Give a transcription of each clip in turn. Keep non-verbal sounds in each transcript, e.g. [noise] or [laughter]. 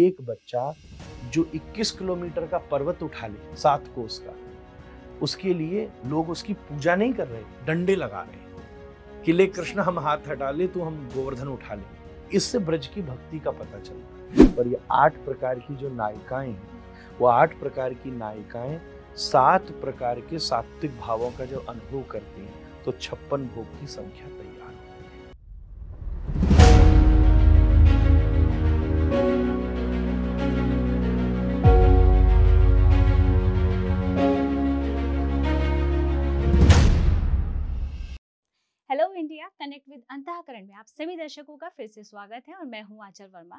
एक बच्चा जो 21 किलोमीटर का पर्वत उठा ले सात कोस का उसके लिए लोग उसकी पूजा नहीं कर रहे डंडे लगा रहे कि ले कृष्ण हम हाथ हटा ले तो हम गोवर्धन उठा ले इससे ब्रज की भक्ति का पता चलता है ये आठ प्रकार की जो नायिकाएं हैं वो आठ प्रकार की नायिकाएं सात प्रकार के सात्विक भावों का जो अनुभव करती हैं तो छप्पन भोग की संख्या करण में आप सभी दर्शकों का फिर से स्वागत है और मैं हूं आचल वर्मा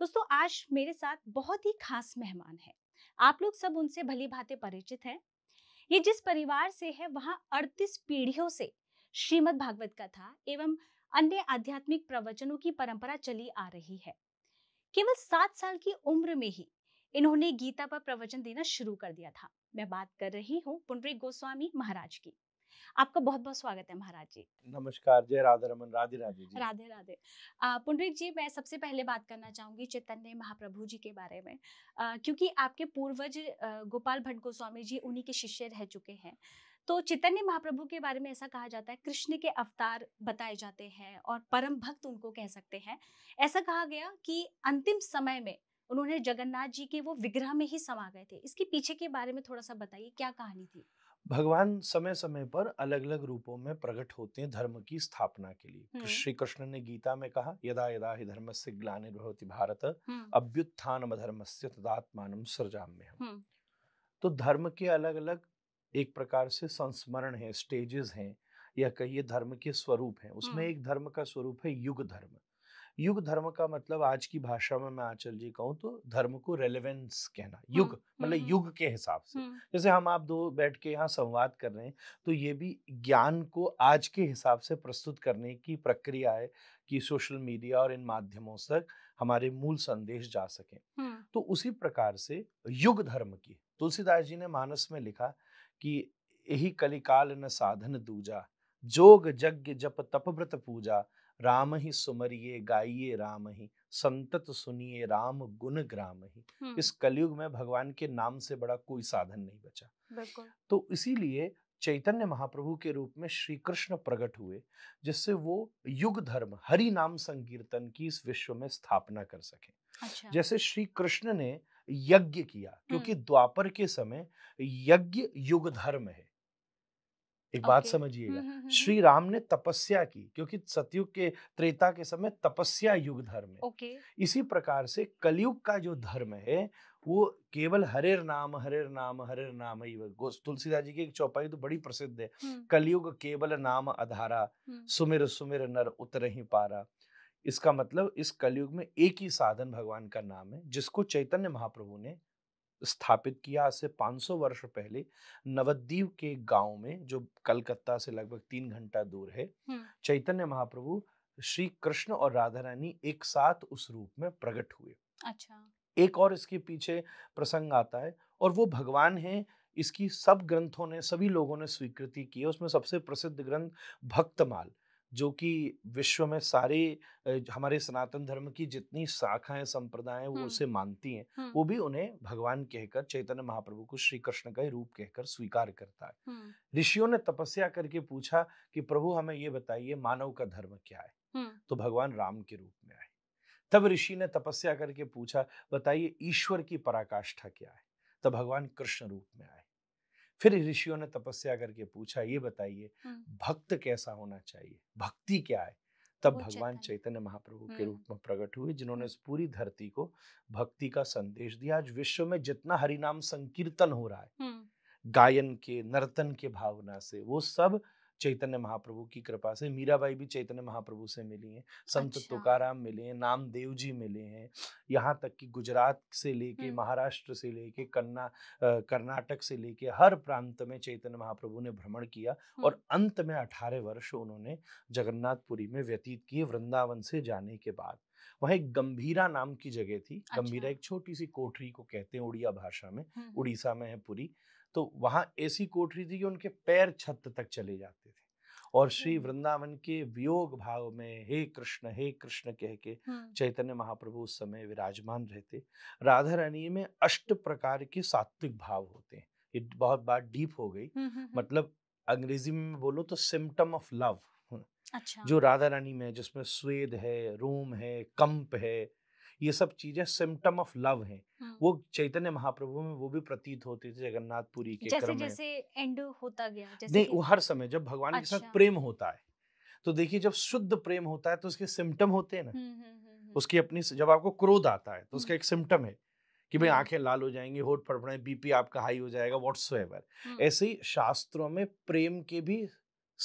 दोस्तों आज मेरे साथ बहुत ही खास मेहमान है आप लोग सब उनसे भली भांति परिचित हैं ये जिस परिवार से है वहां 38 पीढ़ियों से श्रीमद् भागवत कथा एवं अन्य आध्यात्मिक प्रवचनों की परंपरा चली आ रही है केवल सात साल की उम्र में ही इन्होंने गीता पर प्रवचन देना शुरू कर दिया था मैं बात कर रही हूँ पुनरी गोस्वामी महाराज की आपका बहुत बहुत स्वागत है महाराज जी नमस्कार जय राधे रमन राधे राधे जी राधे राधे पुंडरिक जी मैं सबसे पहले बात करना चाहूंगी चैतन्य महाप्रभु जी के बारे में क्योंकि आपके पूर्वज गोपाल भट्ट गोस्वामी जी उन्हीं के शिष्य रह चुके हैं तो चैतन्य महाप्रभु के बारे में ऐसा कहा जाता है कृष्ण के अवतार बताए जाते हैं और परम भक्त उनको कह सकते हैं ऐसा कहा गया कि अंतिम समय में उन्होंने जगन्नाथ जी के वो विग्रह में ही समा गए थे इसके पीछे के बारे में थोड़ा सा बताइए क्या कहानी थी भगवान समय समय पर अलग अलग रूपों में प्रकट होते हैं धर्म की स्थापना के लिए श्री कृष्ण ने गीता में कहा यदा यदा ही धर्म से ग्लानिर्भवती भारत अभ्युत्थान धर्म से तदात्मान सृजाम में तो धर्म के अलग अलग एक प्रकार से संस्मरण है स्टेजेस हैं या कहिए धर्म के स्वरूप हैं उसमें एक धर्म का स्वरूप है युग धर्म युग धर्म का मतलब आज की भाषा में मैं आचल जी कहूँ तो धर्म को रेलेवेंस कहना युग मतलब युग के हिसाब से जैसे हम आप दो बैठ के यहाँ संवाद कर रहे हैं तो ये भी ज्ञान को आज के हिसाब से प्रस्तुत करने की प्रक्रिया है कि सोशल मीडिया और इन माध्यमों से हमारे मूल संदेश जा सके तो उसी प्रकार से युग धर्म की तुलसीदास जी ने मानस में लिखा कि यही कलिकाल न साधन दूजा जोग जग जप तप व्रत पूजा राम ही सुमरिए गाइए राम ही संतत सुनिए राम गुण ग्राम ही इस कलयुग में भगवान के नाम से बड़ा कोई साधन नहीं बचा तो इसीलिए चैतन्य महाप्रभु के रूप में श्री कृष्ण प्रकट हुए जिससे वो युग धर्म हरि नाम संकीर्तन की इस विश्व में स्थापना कर सके अच्छा। जैसे श्री कृष्ण ने यज्ञ किया क्योंकि द्वापर के समय यज्ञ युग धर्म है एक बात समझिएगा श्री राम ने तपस्या की क्योंकि सतयुग के त्रेता के समय तपस्या युग धर्म है ओके। इसी प्रकार से कलयुग का जो धर्म है वो केवल हरेर नाम हरेर नाम हरेर नाम ही तुलसीदास जी की एक चौपाई तो बड़ी प्रसिद्ध है कलयुग केवल नाम आधारा सुमिर सुमिर नर उतर ही पारा इसका मतलब इस कलयुग में एक ही साधन भगवान का नाम है जिसको चैतन्य महाप्रभु ने स्थापित किया आज से 500 वर्ष पहले नवद्वीप के गांव में जो कलकत्ता से लगभग तीन घंटा दूर है चैतन्य महाप्रभु श्री कृष्ण और राधा रानी एक साथ उस रूप में प्रकट हुए अच्छा एक और इसके पीछे प्रसंग आता है और वो भगवान है इसकी सब ग्रंथों ने सभी लोगों ने स्वीकृति की है उसमें सबसे प्रसिद्ध ग्रंथ भक्तमाल जो कि विश्व में सारे हमारे सनातन धर्म की जितनी शाखाएं संप्रदाय वो उसे मानती हैं वो भी उन्हें भगवान कहकर चैतन्य महाप्रभु को श्री कृष्ण का ही रूप कहकर स्वीकार करता है ऋषियों ने तपस्या करके पूछा कि प्रभु हमें ये बताइए मानव का धर्म क्या है तो भगवान राम के रूप में आए तब ऋषि ने तपस्या करके पूछा बताइए ईश्वर की पराकाष्ठा क्या है तब भगवान कृष्ण रूप में आए फिर ऋषियों ने तपस्या करके पूछा ये बताइए हाँ। भक्त कैसा होना चाहिए भक्ति क्या है तब भगवान चैतन्य महाप्रभु के हम्म। रूप में प्रकट हुए जिन्होंने इस हाँ। पूरी धरती को भक्ति का संदेश दिया आज विश्व में जितना हरिनाम संकीर्तन हो रहा है हम्म। गायन के नर्तन के भावना से वो सब चैतन्य महाप्रभु की कृपा से मीराबाई भी चैतन्य महाप्रभु से मिली हैं संत अच्छा। तुकाराम मिले हैं नामदेव जी मिले हैं यहाँ तक कि गुजरात से लेके महाराष्ट्र से लेके कन्ना कर्नाटक से लेके हर प्रांत में चैतन्य महाप्रभु ने भ्रमण किया और अंत में अठारह वर्ष उन्होंने जगन्नाथपुरी में व्यतीत किए वृंदावन से जाने के बाद वहाँ एक गंभीरा नाम की जगह थी अच्छा। गंभीरा एक छोटी सी कोठरी को कहते हैं उड़िया भाषा में उड़ीसा में है पुरी तो वहाँ ऐसी कोठरी थी कि उनके पैर छत तक चले जाते थे और श्री वृंदावन के वियोग भाव में हे कृष्ण हे कृष्ण कह के चैतन्य महाप्रभु उस समय विराजमान रहते राधा रानी में अष्ट प्रकार के सात्विक भाव होते हैं ये बहुत बात डीप हो गई मतलब अंग्रेजी में बोलो तो सिम्टम ऑफ लव अच्छा। जो राधा रानी में जिसमें स्वेद है रोम है कंप है ये सब चीजें सिम्टम ऑफ लव है हाँ। वो चैतन्य महाप्रभु में वो भी प्रतीत होते थे जगन्नाथपुरी के जैसे क्रम जैसे एंड होता गया जैसे नहीं वो हर समय जब भगवान अच्छा। के साथ अच्छा। प्रेम होता है तो देखिए जब शुद्ध प्रेम होता है तो उसके सिम्टम होते हैं ना हम्म, हम्म, हम्म, उसकी अपनी जब आपको क्रोध आता है तो उसका एक सिम्टम है कि भाई आंखें लाल हो जाएंगी होठ फड़फड़ाए बीपी आपका हाई हो जाएगा एवर ऐसे ही शास्त्रों में प्रेम के भी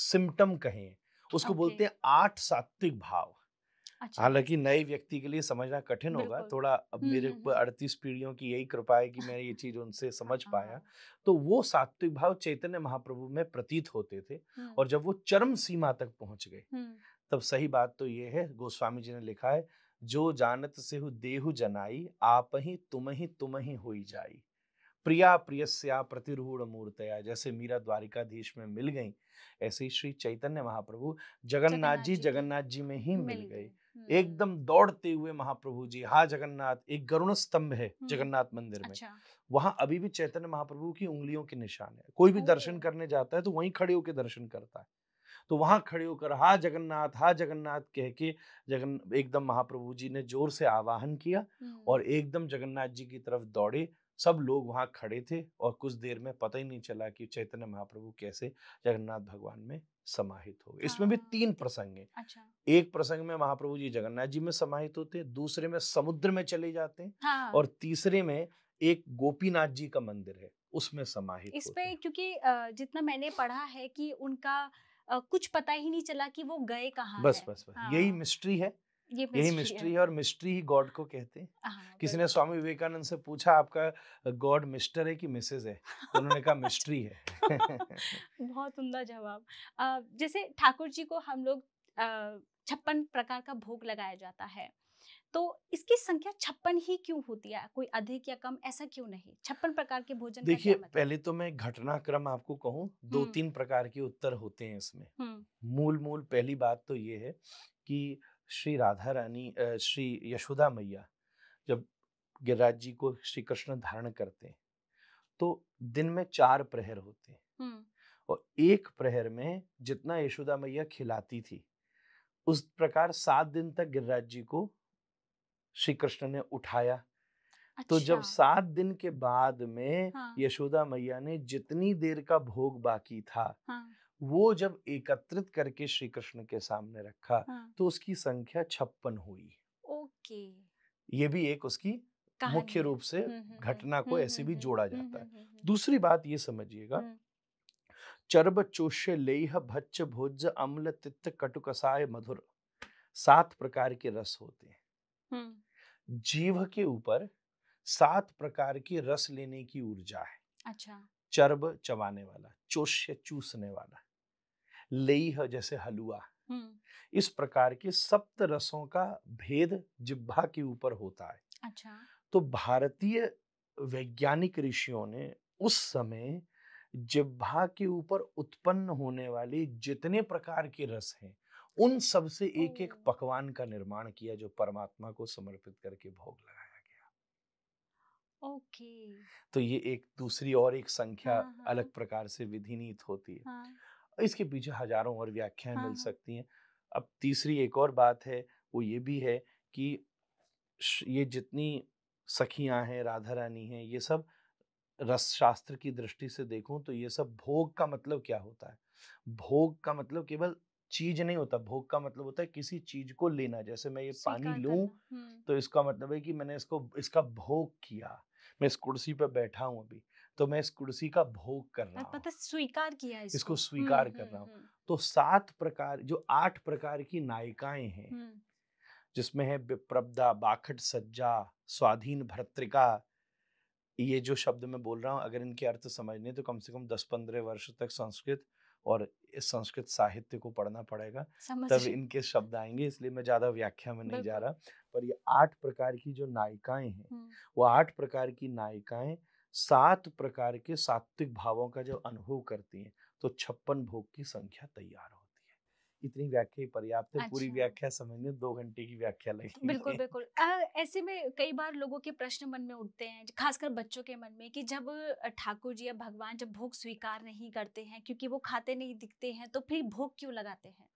सिम्टम कहे उसको बोलते हैं आठ सात्विक भाव अच्छा। हालांकि नए व्यक्ति के लिए समझना कठिन होगा थोड़ा अब मेरे ऊपर अड़तीस पीढ़ियों की यही कृपा है कि मैं ये चीज उनसे समझ हाँ, पाया हाँ। तो वो सात्विक भाव चैतन्य महाप्रभु में प्रतीत होते थे और जब वो चरम सीमा तक पहुंच गए तब सही बात तो ये है गोस्वामी जी ने लिखा है जो जानत से हु देहु जनाई आप ही तुम ही तुम ही हो जाई प्रिया प्रियस्या प्रतिरूढ़ मूर्तया जैसे मीरा द्वारिकाधीश में मिल गई ऐसे ही श्री चैतन्य महाप्रभु जगन्नाथ जी जगन्नाथ जी में ही मिल गए। हम्म। एकदम दौड़ते हुए महाप्रभु जी हा जगन्नाथ एक गरुण स्तंभ है हम्म। जगन्नाथ मंदिर में अच्छा। वहां अभी भी चैतन्य महाप्रभु की उंगलियों के निशान है कोई भी दर्शन करने जाता है तो वहीं खड़े होकर दर्शन करता है तो वहां खड़े होकर हा जगन्नाथ हा जगन्नाथ कह के जगन एकदम महाप्रभु जी ने जोर से आवाहन किया हम्म। और एकदम जगन्नाथ जी की तरफ दौड़े सब लोग वहाँ खड़े थे और कुछ देर में पता ही नहीं चला कि चैतन्य महाप्रभु कैसे जगन्नाथ भगवान में समाहित हो गए इसमें भी हाँ। तीन प्रसंग है अच्छा। एक प्रसंग में महाप्रभु जी जगन्नाथ जी में समाहित होते दूसरे में समुद्र में चले जाते हैं हाँ। और तीसरे में एक गोपीनाथ जी का मंदिर है उसमें समाहित इस पे क्योंकि जितना मैंने पढ़ा है कि उनका कुछ पता ही नहीं चला कि वो गए कहाँ बस बस बस हाँ। यही मिस्ट्री है यही मिस्ट्री है और मिस्ट्री ही गॉड को कहते हैं हाँ, किसी ने स्वामी विवेकानंद से पूछा आपका गॉड मिस्टर है कि मिसेज है उन्होंने कहा मिस्ट्री है [laughs] बहुत उमदा जवाब जैसे ठाकुर जी को हम लोग छप्पन प्रकार का भोग लगाया जाता है तो इसकी संख्या छप्पन ही क्यों होती है कोई अधिक या कम ऐसा क्यों नहीं छप्पन प्रकार के भोजन देखिए मतलब? पहले तो मैं घटनाक्रम आपको कहूँ दो तीन प्रकार के उत्तर होते हैं इसमें मूल मूल पहली बात तो ये है कि श्री राधा रानी श्री यशोदा मैया जब गिरिराज जी को श्री कृष्ण धारण करते हैं तो दिन में चार प्रहर होते हैं और एक प्रहर में जितना यशोदा मैया खिलाती थी उस प्रकार सात दिन तक गिरिराज जी को श्री कृष्ण ने उठाया अच्छा। तो जब अच्छा। सात दिन के बाद में हाँ। यशोदा मैया ने जितनी देर का भोग बाकी था हाँ। वो जब एकत्रित करके श्री कृष्ण के सामने रखा हाँ। तो उसकी संख्या छप्पन हुई ओके ये भी एक उसकी मुख्य रूप से हम्म, हम्म, हम्म, घटना को ऐसे भी जोड़ा जाता है दूसरी बात ये समझिएगा चर्ब चोष्य लेह भच्च भोज अम्ल तित्त कटुकसाय मधुर सात प्रकार के रस होते हैं जीव के ऊपर सात प्रकार के रस लेने की ऊर्जा है अच्छा चर्ब चबाने वाला चोष्य चूसने वाला लेह जैसे हलुआ इस प्रकार के सप्त रसों का भेद जिब्भा के ऊपर होता है अच्छा तो भारतीय वैज्ञानिक ऋषियों ने उस समय जिब्भा के ऊपर उत्पन्न होने वाले जितने प्रकार के रस हैं उन सब से एक एक पकवान का निर्माण किया जो परमात्मा को समर्पित करके भोग लगाया गया ओके तो ये एक दूसरी और एक संख्या हाँ, हाँ, अलग प्रकार से विधिनीत होती है हाँ, इसके पीछे हजारों और व्याख्याएं हाँ। मिल सकती हैं अब तीसरी एक और बात है वो ये भी है कि ये जितनी सखियां हैं राधा रानी हैं ये सब रस शास्त्र की दृष्टि से देखूं तो ये सब भोग का मतलब क्या होता है भोग का मतलब केवल चीज नहीं होता भोग का मतलब होता है किसी चीज को लेना जैसे मैं ये पानी लू तो इसका मतलब है कि मैंने इसको इसका भोग किया मैं इस कुर्सी पर बैठा हूं अभी तो मैं इस कुर्सी का भोग कर रहा हूँ स्वीकार किया इसको, इसको स्वीकार कर रहा हूँ तो सात प्रकार जो आठ प्रकार की नायिकाएं हैं जिसमें है विप्रब्धा बाखट सज्जा स्वाधीन भर्तृका ये जो शब्द मैं बोल रहा हूँ अगर इनके अर्थ समझने तो कम से कम दस पंद्रह वर्ष तक संस्कृत और इस संस्कृत साहित्य को पढ़ना पड़ेगा तब इनके शब्द आएंगे इसलिए मैं ज्यादा व्याख्या में नहीं जा रहा पर ये आठ प्रकार की जो नायिकाएं हैं वो आठ प्रकार की नायिकाएं सात प्रकार के सात्विक भावों का जब अनुभव करती हैं तो छप्पन भोग की संख्या तैयार होती है इतनी व्याख्या ही पर्याप्त है पूरी अच्छा। व्याख्या समझने दो घंटे की व्याख्या लगी बिल्कुल बिल्कुल ऐसे में कई बार लोगों के प्रश्न मन में उठते हैं खासकर बच्चों के मन में कि जब ठाकुर जी या भगवान जब भोग स्वीकार नहीं करते हैं क्योंकि वो खाते नहीं दिखते हैं तो फिर भोग क्यों लगाते हैं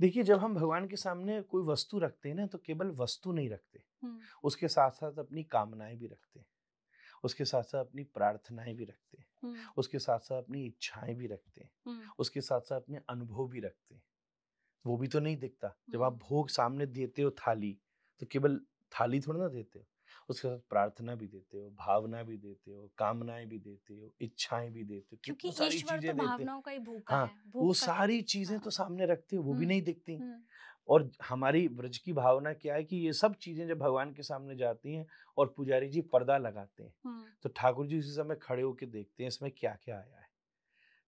देखिए जब हम भगवान के सामने कोई वस्तु रखते हैं ना तो केवल वस्तु नहीं रखते उसके साथ साथ अपनी कामनाएं भी रखते हैं उसके साथ साथ अपनी प्रार्थनाएं भी रखते हैं उसके साथ साथ अपनी इच्छाएं भी रखते हैं उसके साथ साथ अपने अनुभव भी रखते हैं वो भी तो नहीं दिखता जब आप भोग सामने देते हो थाली तो केवल थाली थोड़ा ना देते हो उसके साथ प्रार्थना भी देते हो भावना भी देते हो कामनाएं भी देते हो इच्छाएं भी देते हो क्योंकि सारी तो चीजें देते हो हाँ वो तो सारी चीजें तो हाँ। सामने रखते हो वो भी नहीं दिखती और हमारी ब्रज की भावना क्या है कि ये सब चीजें जब भगवान के सामने जाती हैं और पुजारी जी पर्दा लगाते हैं तो ठाकुर जी उसी समय खड़े होकर देखते हैं इसमें क्या क्या आया है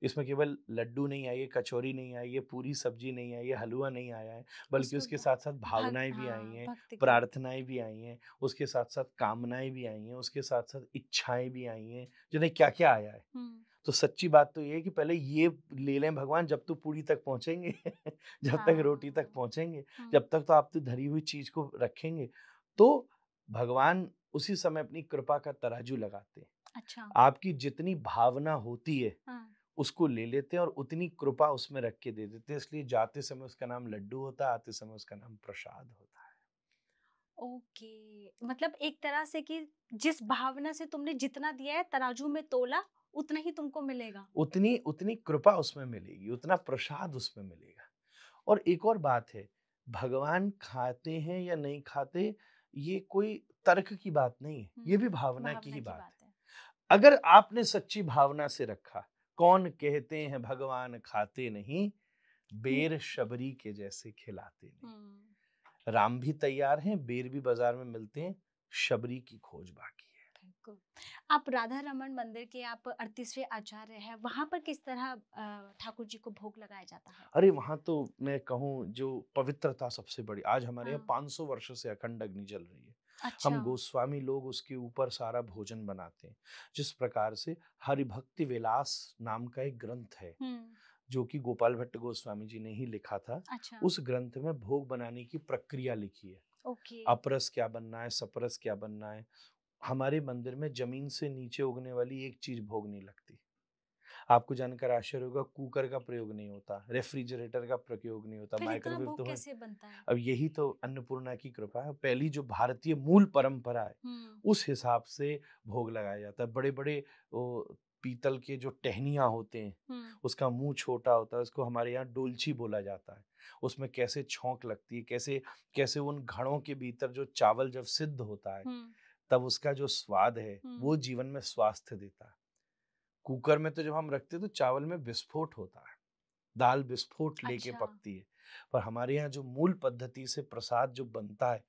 इसमें केवल लड्डू नहीं आई है कचौरी नहीं आई है पूरी सब्जी नहीं आई है हलवा नहीं आया है बल्कि उसके साथ साथ हाँ, भावनाएं भी आई हाँ, हैं प्रार्थनाएं भी आई हैं उसके साथ साथ कामनाएं भी आई हैं उसके साथ साथ इच्छाएं भी आई हैं जिन्हें क्या क्या आया है तो सच्ची बात तो ये है कि पहले ये ले लें भगवान जब तू तो पूरी तक पहुंचेंगे [laughs] जब हाँ। तक रोटी तक हाँ, पहुंचेंगे हाँ। जब तक तो आप तो धरी हुई चीज को रखेंगे तो भगवान उसी समय अपनी कृपा का तराजू लगाते हैं अच्छा आपकी जितनी भावना होती है हाँ। उसको ले लेते हैं और उतनी कृपा उसमें रख के दे देते हैं इसलिए जाते समय उसका नाम लड्डू होता है आते समय उसका नाम प्रसाद होता है ओके okay. मतलब एक तरह से कि जिस भावना से तुमने जितना दिया है तराजू में तोला उतना ही तुमको मिलेगा उतनी उतनी कृपा उसमें मिलेगी उतना प्रसाद उसमें मिलेगा और एक और बात है भगवान खाते हैं या नहीं खाते ये कोई तर्क की बात नहीं है ये हम्म, भी भावना, भावना की ही बात, बात है अगर आपने सच्ची भावना से रखा कौन कहते हैं भगवान खाते नहीं हम्म। बेर शबरी के जैसे खिलाते नहीं हम्म। राम भी तैयार हैं बेर भी बाजार में मिलते हैं शबरी की खोज बाकी बिल्कुल आप राधा रमन मंदिर के आप अड़तीसवे आचार्य हैं वहाँ पर किस तरह ठाकुर जी को भोग लगाया जाता है अरे वहाँ तो मैं कहूँ जो पवित्रता सबसे बड़ी आज हमारे यहाँ हाँ। पाँच सौ वर्ष से अखंड अग्नि जल रही है अच्छा। हम गोस्वामी लोग उसके ऊपर सारा भोजन बनाते हैं जिस प्रकार से हरिभक्ति विलास नाम का एक ग्रंथ है जो कि गोपाल भट्ट गोस्वामी जी ने ही लिखा था अच्छा। उस ग्रंथ में भोग बनाने की प्रक्रिया लिखी है okay. अपरस क्या बनना है सपरस क्या बनना है हमारे मंदिर में जमीन से नीचे उगने वाली एक चीज भोग नहीं लगती आपको जानकर आश्चर्य होगा कुकर का प्रयोग नहीं होता रेफ्रिजरेटर का प्रयोग नहीं होता माइक्रोवेव तो कैसे बनता है अब यही तो अन्नपूर्णा की कृपा है पहली जो भारतीय मूल परंपरा है उस हिसाब से भोग लगाया जाता है बड़े बड़े वो पीतल के जो टहनिया होते हैं उसका मुंह छोटा होता है उसको हमारे यहाँ डोलची बोला जाता है उसमें कैसे छोंक लगती है कैसे कैसे उन घड़ों के भीतर जो चावल जब सिद्ध होता है तब उसका जो स्वाद है वो जीवन में स्वास्थ्य देता है कुकर में तो जब हम रखते तो चावल में विस्फोट होता है दाल विस्फोट लेके अच्छा। पकती है पर हमारे यहाँ जो मूल पद्धति से प्रसाद जो बनता है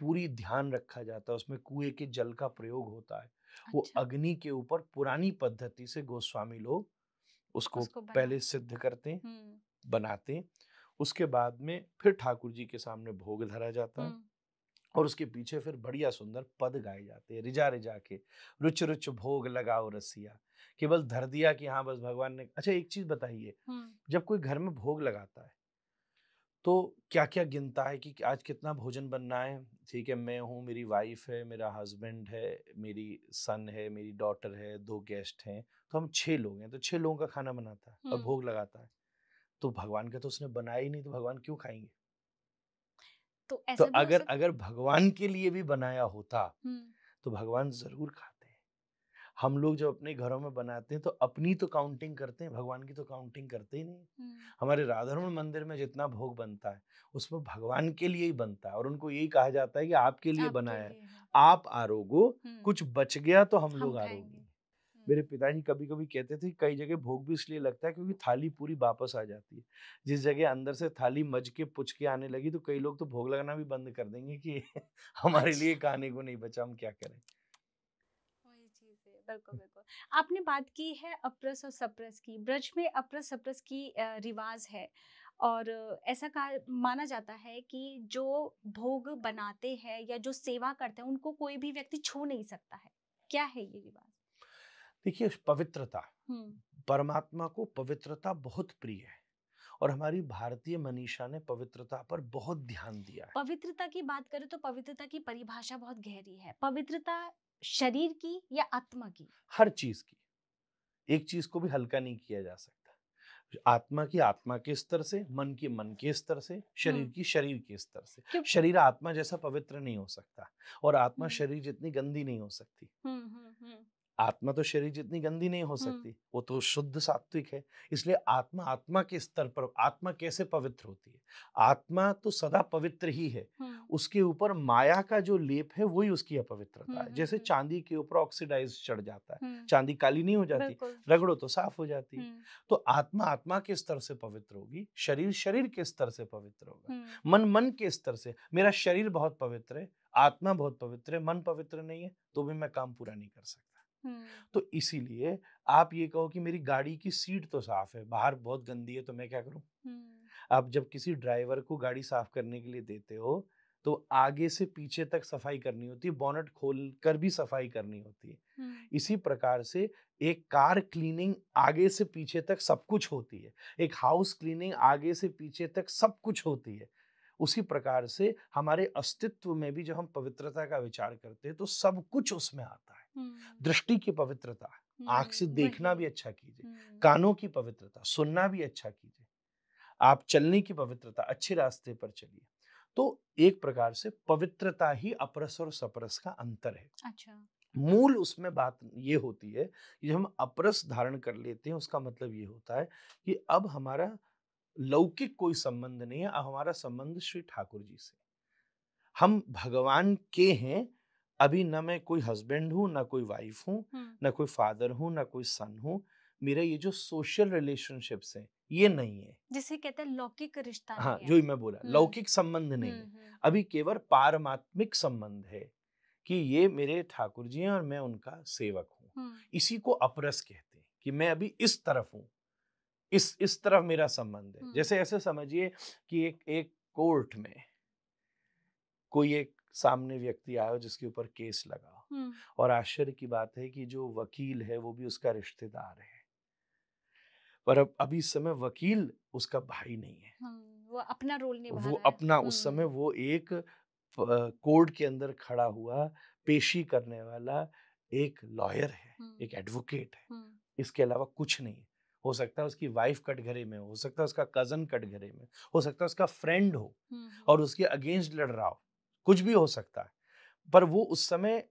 पूरी ध्यान रखा जाता है उसमें कुएं के जल का प्रयोग होता है अच्छा। वो अग्नि के ऊपर पुरानी पद्धति से गोस्वामी लोग उसको, उसको पहले सिद्ध करते बनाते उसके बाद में फिर ठाकुर जी के सामने भोग धरा जाता है और उसके पीछे फिर बढ़िया सुंदर पद गाए जाते हैं रिजा रिजा के रुच रुच भोग लगाओ रसिया केवल धर दिया कि हाँ बस भगवान ने अच्छा एक चीज बताइए जब कोई घर में भोग लगाता है तो क्या क्या गिनता है कि आज कितना भोजन बनना है ठीक है मैं हूँ मेरी वाइफ है मेरा हस्बैंड है मेरी सन है मेरी डॉटर है दो गेस्ट हैं तो हम छह लोग हैं तो छह लोगों का खाना बनाता है और भोग लगाता है तो भगवान का तो उसने बनाया ही नहीं तो भगवान क्यों खाएंगे तो, तो अगर अगर भगवान के लिए भी बनाया होता तो भगवान जरूर खाते हैं हम लोग जब अपने घरों में बनाते हैं तो अपनी तो काउंटिंग करते हैं भगवान की तो काउंटिंग करते ही नहीं हमारे राधारमण मंदिर में जितना भोग बनता है उसमें भगवान के लिए ही बनता है और उनको यही कहा जाता है कि आपके लिए बनाया है हाँ। आप आरोगो कुछ बच गया तो हम लोग आरोगे मेरे पिताजी कभी कभी कहते थे कई जगह भोग भी इसलिए लगता है क्योंकि थाली पूरी वापस आ जाती है जिस जगह अंदर से थाली मज के पुच के आने लगी तो कई लोग तो भोग लगाना भी बंद कर देंगे कि [laughs] हमारे लिए अच्छा। खाने को नहीं बचा हम क्या करें बिल्कुल बिल्कुल आपने बात की है अप्रस और सप्रस की ब्रज में अप्रस सप्रस की रिवाज है और ऐसा कहा माना जाता है कि जो भोग बनाते हैं या जो सेवा करते हैं उनको कोई भी व्यक्ति छू नहीं सकता है क्या है ये रिवाज देखिए पवित्रता परमात्मा को पवित्रता बहुत प्रिय है और हमारी भारतीय मनीषा ने पवित्रता पर बहुत ध्यान दिया है पवित्रता की बात करें तो पवित्रता की परिभाषा बहुत गहरी है पवित्रता शरीर की या आत्मा की हर चीज की एक चीज को भी हल्का नहीं किया जा सकता आत्मा की आत्मा के स्तर से मन की मन के स्तर से शरीर की शरीर के स्तर से शरीर आत्मा जैसा पवित्र नहीं हो सकता और आत्मा शरीर जितनी गंदी नहीं हो सकती हुँ, हुँ, हुँ. आत्मा तो शरीर जितनी गंदी नहीं हो सकती वो तो शुद्ध सात्विक है इसलिए आत्मा आत्मा के स्तर पर आत्मा कैसे पवित्र होती है आत्मा तो सदा पवित्र ही है उसके ऊपर माया का जो लेप है वही उसकी अपवित्रता है जैसे चांदी के ऊपर ऑक्सीडाइज चढ़ जाता है चांदी काली नहीं हो जाती रगड़ो तो साफ हो जाती है तो आत्मा आत्मा के स्तर से पवित्र होगी शरीर शरीर के स्तर से पवित्र होगा मन मन के स्तर से मेरा शरीर बहुत पवित्र है आत्मा बहुत पवित्र है मन पवित्र नहीं है तो भी मैं काम पूरा नहीं कर सकता हम्म। तो इसीलिए आप ये कहो कि मेरी गाड़ी की सीट तो साफ है बाहर बहुत गंदी है तो मैं क्या करूं हम्म। आप जब किसी ड्राइवर को गाड़ी साफ करने के लिए देते हो तो आगे से पीछे तक सफाई करनी होती है बोनट खोल कर भी सफाई करनी होती है हम्म। इसी प्रकार से एक कार क्लीनिंग आगे से पीछे तक सब कुछ होती है एक हाउस क्लीनिंग आगे से पीछे तक सब कुछ होती है उसी प्रकार से हमारे अस्तित्व में भी जब हम पवित्रता का विचार करते हैं तो सब कुछ उसमें आता है हम्म। दृष्टि की पवित्रता आंख से हम्म, देखना भी अच्छा कीजिए हम्म। कानों की पवित्रता सुनना भी अच्छा कीजिए आप चलने की पवित्रता अच्छे रास्ते पर चलिए तो एक प्रकार से पवित्रता ही अपरस और सपरस का अंतर है अच्छा मूल उसमें बात ये होती है कि जब हम अपरस धारण कर लेते हैं उसका मतलब ये होता है कि अब हमारा लौकिक कोई संबंध नहीं है अब हमारा संबंध श्री ठाकुर जी से हम भगवान के हैं अभी ना मैं कोई हस्बैंड हूँ ना कोई वाइफ हूँ ना कोई फादर हूँ ना कोई सन हूँ मेरा ये जो सोशल रिलेशनशिप्स है ये नहीं है जिसे कहते हैं लौकिक रिश्ता हाँ जो मैं बोला लौकिक संबंध नहीं है अभी केवल पारमात्मिक संबंध है कि ये मेरे ठाकुर जी हैं और मैं उनका सेवक हूँ इसी को अपरस कहते हैं कि मैं अभी इस तरफ हूँ इस इस तरफ मेरा संबंध है जैसे ऐसे समझिए कि एक एक कोर्ट में कोई एक सामने व्यक्ति आया हो जिसके ऊपर केस लगा हो और आश्चर्य की बात है कि जो वकील है वो भी उसका रिश्तेदार है पर अब अभी इस समय वकील उसका भाई नहीं है वो अपना रोल निभा वो अपना उस समय वो एक कोर्ट के अंदर खड़ा हुआ पेशी करने वाला एक लॉयर है एक एडवोकेट है इसके अलावा कुछ नहीं हो सकता है उसकी वाइफ कटघरे में हो सकता है उसका कजन कटघरे में हो सकता है उसका फ्रेंड हो और उसके अगेंस्ट लड़ रहा हो कुछ भी हो सकता है पर वो उस समय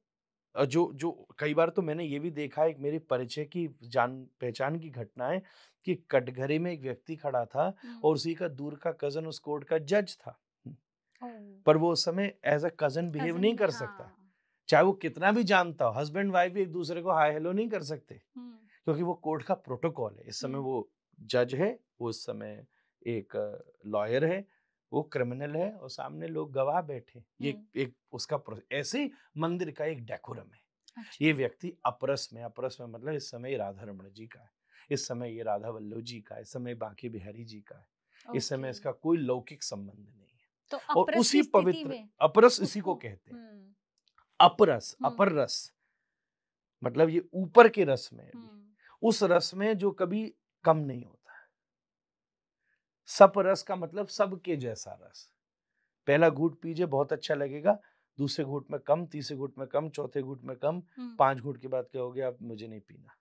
जो जो कई बार तो मैंने ये भी देखा है मेरे परिचय की जान पहचान की घटनाएं कि कटघरे में एक व्यक्ति खड़ा था और उसी का दूर का कजन उस कोर्ट का जज था पर वो उस समय एज अ कजन बिहेव नहीं कर सकता चाहे वो कितना भी जानता हो हस्बैंड वाइफ भी एक दूसरे को हाई हेलो नहीं कर सकते क्योंकि वो कोर्ट का प्रोटोकॉल है इस समय वो जज है वो उस समय एक लॉयर है वो क्रिमिनल है और सामने लोग गवाह बैठे ये एक उसका ऐसे मंदिर का एक डेकोरम है अच्छा। ये व्यक्ति अपरस में अपरस में मतलब इस समय राधा रमण जी का है इस समय ये राधा वल्लभ जी का इस समय बाकी बिहारी जी का है इस समय इसका कोई लौकिक संबंध नहीं है तो और उसी पवित्र अपरस इसी को कहते हैं अपरस अपर रस मतलब ये ऊपर के रस में उस रस में जो कभी कम नहीं होता सप रस का मतलब सबके जैसा रस पहला घूट पीजिए बहुत अच्छा लगेगा दूसरे घूट में कम तीसरे घूट में कम चौथे घूट में कम पांच घूट के बाद कहोगे आप मुझे नहीं पीना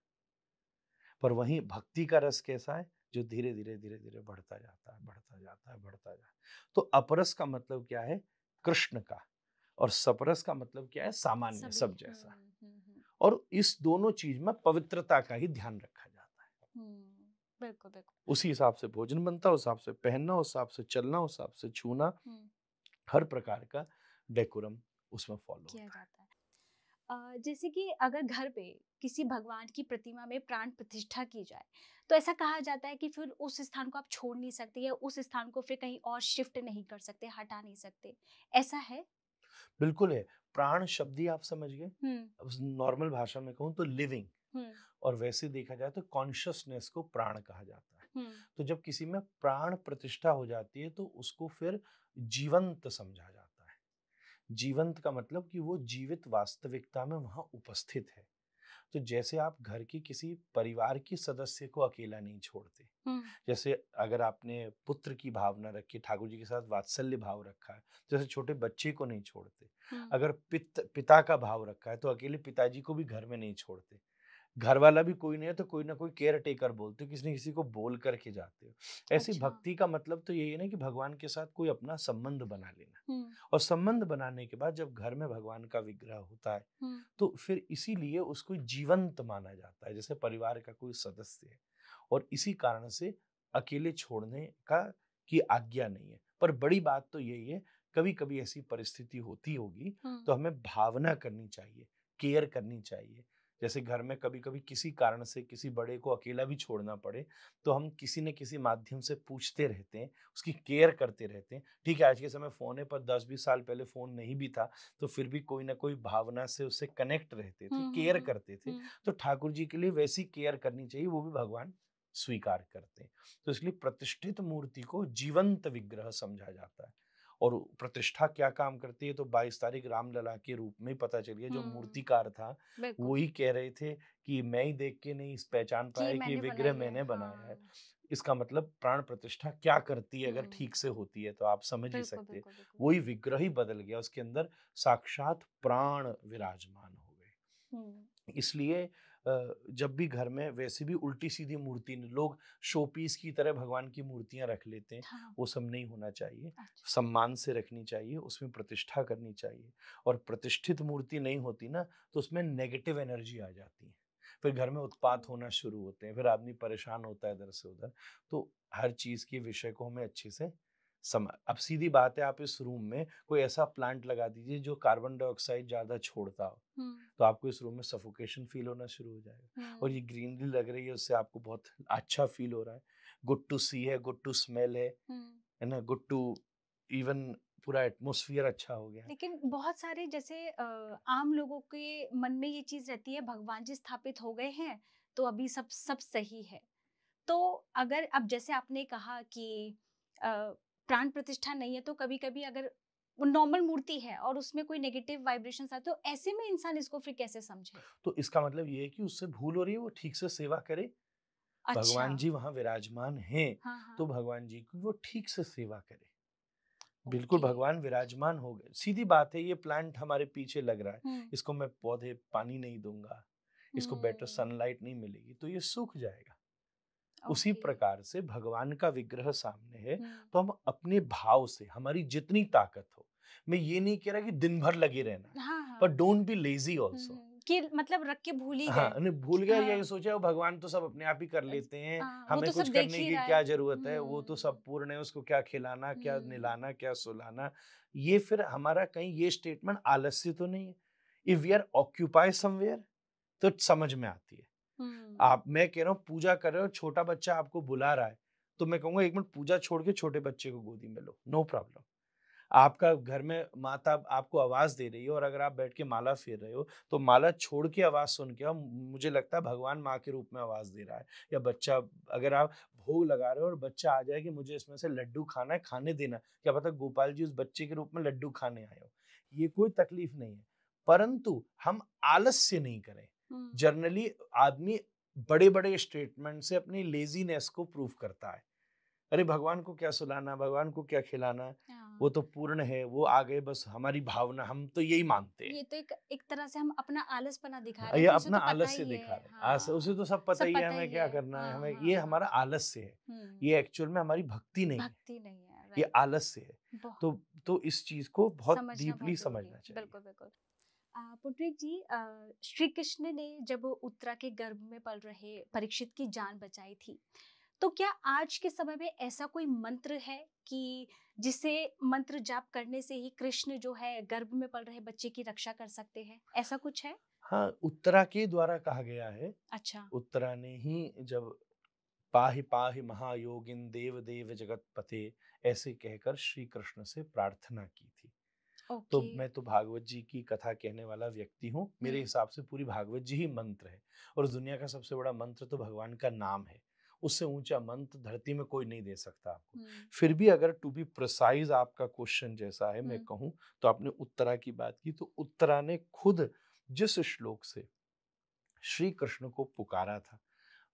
पर वही भक्ति का रस कैसा है जो धीरे धीरे धीरे धीरे बढ़ता जाता है बढ़ता जाता है बढ़ता जाता है तो अपरस का मतलब क्या है कृष्ण का और सपरस का मतलब क्या है सामान्य सब हम्म, जैसा हम्म, हम्म। और इस दोनों चीज में पवित्रता का ही ध्यान रखा जाता है बिल्कुल बिल्कुल उसी हिसाब से भोजन बनता उस हिसाब से पहनना उस हिसाब से चलना उस हिसाब से छूना हर प्रकार का डेकोरम उसमें फॉलो किया जाता है जैसे कि अगर घर पे किसी भगवान की प्रतिमा में प्राण प्रतिष्ठा की जाए तो ऐसा कहा जाता है कि फिर उस स्थान को आप छोड़ नहीं सकते या उस स्थान को फिर कहीं और शिफ्ट नहीं कर सकते हटा नहीं सकते ऐसा है बिल्कुल है प्राण शब्द ही आप समझ गए हम्म। नॉर्मल भाषा में कहूँ तो लिविंग हम्म। और वैसे देखा जाए तो कॉन्शियसनेस को प्राण कहा जाता है हम्म। तो जब किसी में प्राण प्रतिष्ठा हो जाती है तो उसको फिर जीवंत समझा जाता है जीवंत का मतलब कि वो जीवित वास्तविकता में वहां उपस्थित है तो जैसे आप घर की किसी परिवार की सदस्य को अकेला नहीं छोड़ते जैसे अगर आपने पुत्र की भावना रखी ठाकुर जी के साथ वात्सल्य भाव रखा है जैसे छोटे बच्चे को नहीं छोड़ते अगर पित पिता का भाव रखा है तो अकेले पिताजी को भी घर में नहीं छोड़ते घर वाला भी कोई नहीं है तो कोई ना कोई केयर टेकर बोलते हो किसी न किसी को बोल करके जाते हो ऐसी अच्छा। भक्ति का मतलब तो यही है ना कि भगवान के साथ कोई अपना संबंध बना लेना और संबंध बनाने के बाद जब घर में भगवान का विग्रह होता है तो फिर इसीलिए उसको जीवंत माना जाता है जैसे परिवार का कोई सदस्य है और इसी कारण से अकेले छोड़ने का की आज्ञा नहीं है पर बड़ी बात तो यही है कभी कभी ऐसी परिस्थिति होती होगी तो हमें भावना करनी चाहिए केयर करनी चाहिए जैसे घर में कभी कभी किसी कारण से किसी बड़े को अकेला भी छोड़ना पड़े तो हम किसी न किसी माध्यम से पूछते रहते हैं उसकी केयर करते रहते हैं ठीक है आज के समय फ़ोन है पर दस बीस साल पहले फ़ोन नहीं भी था तो फिर भी कोई ना कोई भावना से उससे कनेक्ट रहते थे हम्म, केयर हम्म, करते थे हम्म। तो ठाकुर जी के लिए वैसी केयर करनी चाहिए वो भी भगवान स्वीकार करते हैं तो इसलिए प्रतिष्ठित मूर्ति को जीवंत विग्रह समझा जाता है और प्रतिष्ठा क्या काम करती है तो 22 तारीख रामलला के रूप में पता चल गया जो हम्म। मूर्तिकार था वो ही कह रहे थे कि मैं ही देख के नहीं पहचान पाया कि विग्रह मैंने बनाया है हाँ। इसका मतलब प्राण प्रतिष्ठा क्या करती है अगर हम्म। ठीक से होती है तो आप समझ ही सकते वही विग्रह ही बदल गया उसके अंदर साक्षात प्राण विराजमान हो गए हम्म। इसलिए जब भी घर में वैसे भी उल्टी सीधी मूर्ति लोग शोपीस की तरह भगवान की मूर्तियां रख लेते हैं हाँ। वो सब नहीं होना चाहिए अच्छा। सम्मान से रखनी चाहिए उसमें प्रतिष्ठा करनी चाहिए और प्रतिष्ठित मूर्ति नहीं होती ना तो उसमें नेगेटिव एनर्जी आ जाती है फिर घर में उत्पात होना शुरू होते हैं फिर आदमी परेशान होता है इधर से उधर तो हर चीज़ के विषय को हमें अच्छे से समय अब सीधी बात है आप इस रूम में कोई ऐसा प्लांट लगा दीजिए जो कार्बन डाइऑक्साइड ज्यादा छोड़ता हो तो आपको इस रूम में सफोकेशन फील होना शुरू हो जाएगा और ये ग्रीनरी लग रही है उससे आपको बहुत अच्छा फील हो रहा है गुड टू सी है गुड टू स्मेल है है ना गुड टू इवन पूरा एटमोसफियर अच्छा हो गया लेकिन बहुत सारे जैसे आम लोगों के मन में ये चीज रहती है भगवान जी स्थापित हो गए हैं तो अभी सब सब सही है तो अगर अब जैसे आपने कहा कि प्राण प्रतिष्ठा नहीं है तो कभी कभी अगर वो नॉर्मल मूर्ति है और उसमें कोई नेगेटिव वाइब्रेशन आते तो ऐसे में इंसान इसको फिर कैसे समझे तो इसका मतलब ये है कि उससे भूल हो रही है वो ठीक से सेवा करे अच्छा। भगवान जी वहाँ विराजमान हैं हाँ हाँ। तो भगवान जी की वो ठीक से सेवा करे बिल्कुल भगवान विराजमान हो गए सीधी बात है ये प्लांट हमारे पीछे लग रहा है इसको मैं पौधे पानी नहीं दूंगा इसको बेटर हम्म। सनलाइट नहीं मिलेगी तो ये सूख जाएगा okay. उसी प्रकार से भगवान का विग्रह सामने है तो हम अपने भाव से हमारी जितनी ताकत हो मैं ये नहीं कह रहा कि दिन भर लगे रहना हाँ, पर डोंट बी लेजी ऑल्सो कि मतलब रख के भूल ही हाँ, नहीं भूल गया हाँ। यही सोचा भगवान तो सब अपने आप ही कर लेते हैं हाँ, हमें तो कुछ करने की क्या जरूरत है वो तो सब पूर्ण है उसको क्या खिलाना क्या निलाना क्या सुलाना ये फिर हमारा कहीं ये स्टेटमेंट आलस्य तो नहीं है if we are occupy somewhere तो समझ में आती है हम्म। आप मैं कह रहा हूँ पूजा कर रहे हो छोटा बच्चा आपको बुला रहा है तो मैं कहूंगा एक मिनट पूजा छोड़ के छोटे बच्चे को गोदी में लो नो प्रॉब्लम आपका घर में माता आपको आवाज दे रही है और अगर आप बैठ के माला फेर रहे हो तो माला छोड़ के आवाज सुन के मुझे लगता है भगवान माँ के रूप में आवाज दे रहा है या बच्चा अगर आप भोग लगा रहे हो और बच्चा आ जाए कि मुझे इसमें से लड्डू खाना है खाने देना क्या पता गोपाल जी उस बच्चे के रूप में लड्डू खाने आए हो ये कोई तकलीफ नहीं है परंतु हम आलस्य नहीं करें हम्म। जनरली आदमी बड़े बड़े स्टेटमेंट से अपनी लेजीनेस को प्रूव करता है अरे भगवान को क्या सुलाना भगवान को क्या खिलाना वो तो हाँ। पूर्ण है वो आ गए बस हमारी भावना हम तो यही मानते हैं ये तो एक एक तरह से हम अपना आलसपना दिखा रहे हैं ये अपना तो आलस से दिखा रहे हैं हाँ। उसे तो सब पता सब ही है हमें क्या करना है हाँ, हमें हाँ, ये हमारा आलस से है ये हम्म। एक्चुअल में हमारी भक्ति नहीं भक्ति नहीं है ये आलस से है तो तो इस चीज को बहुत डीपली समझना चाहिए बिल्कुल बिल्कुल पुंडरीक जी श्री कृष्ण ने जब उत्तरा के गर्भ में पल रहे परीक्षित की जान बचाई थी तो क्या आज के समय में ऐसा कोई मंत्र है कि जिसे मंत्र जाप करने से ही कृष्ण जो है गर्भ में पल रहे बच्चे की रक्षा कर सकते हैं ऐसा कुछ है हाँ उत्तरा के द्वारा कहा गया है अच्छा उत्तरा ने ही जब पाहि पाहि महायोगिन देव देव जगत पते ऐसे कहकर श्री कृष्ण से प्रार्थना की थी okay. तो मैं तो भागवत जी की कथा कहने वाला व्यक्ति हूँ मेरे हिसाब से पूरी भागवत जी ही मंत्र है और दुनिया का सबसे बड़ा मंत्र तो भगवान का नाम है उससे ऊंचा मंत्र धरती में कोई नहीं दे सकता आपको फिर भी अगर टू बी प्रसाइज आपका क्वेश्चन जैसा है मैं कहूँ तो आपने उत्तरा की बात की तो उत्तरा ने खुद जिस श्लोक से श्री कृष्ण को पुकारा था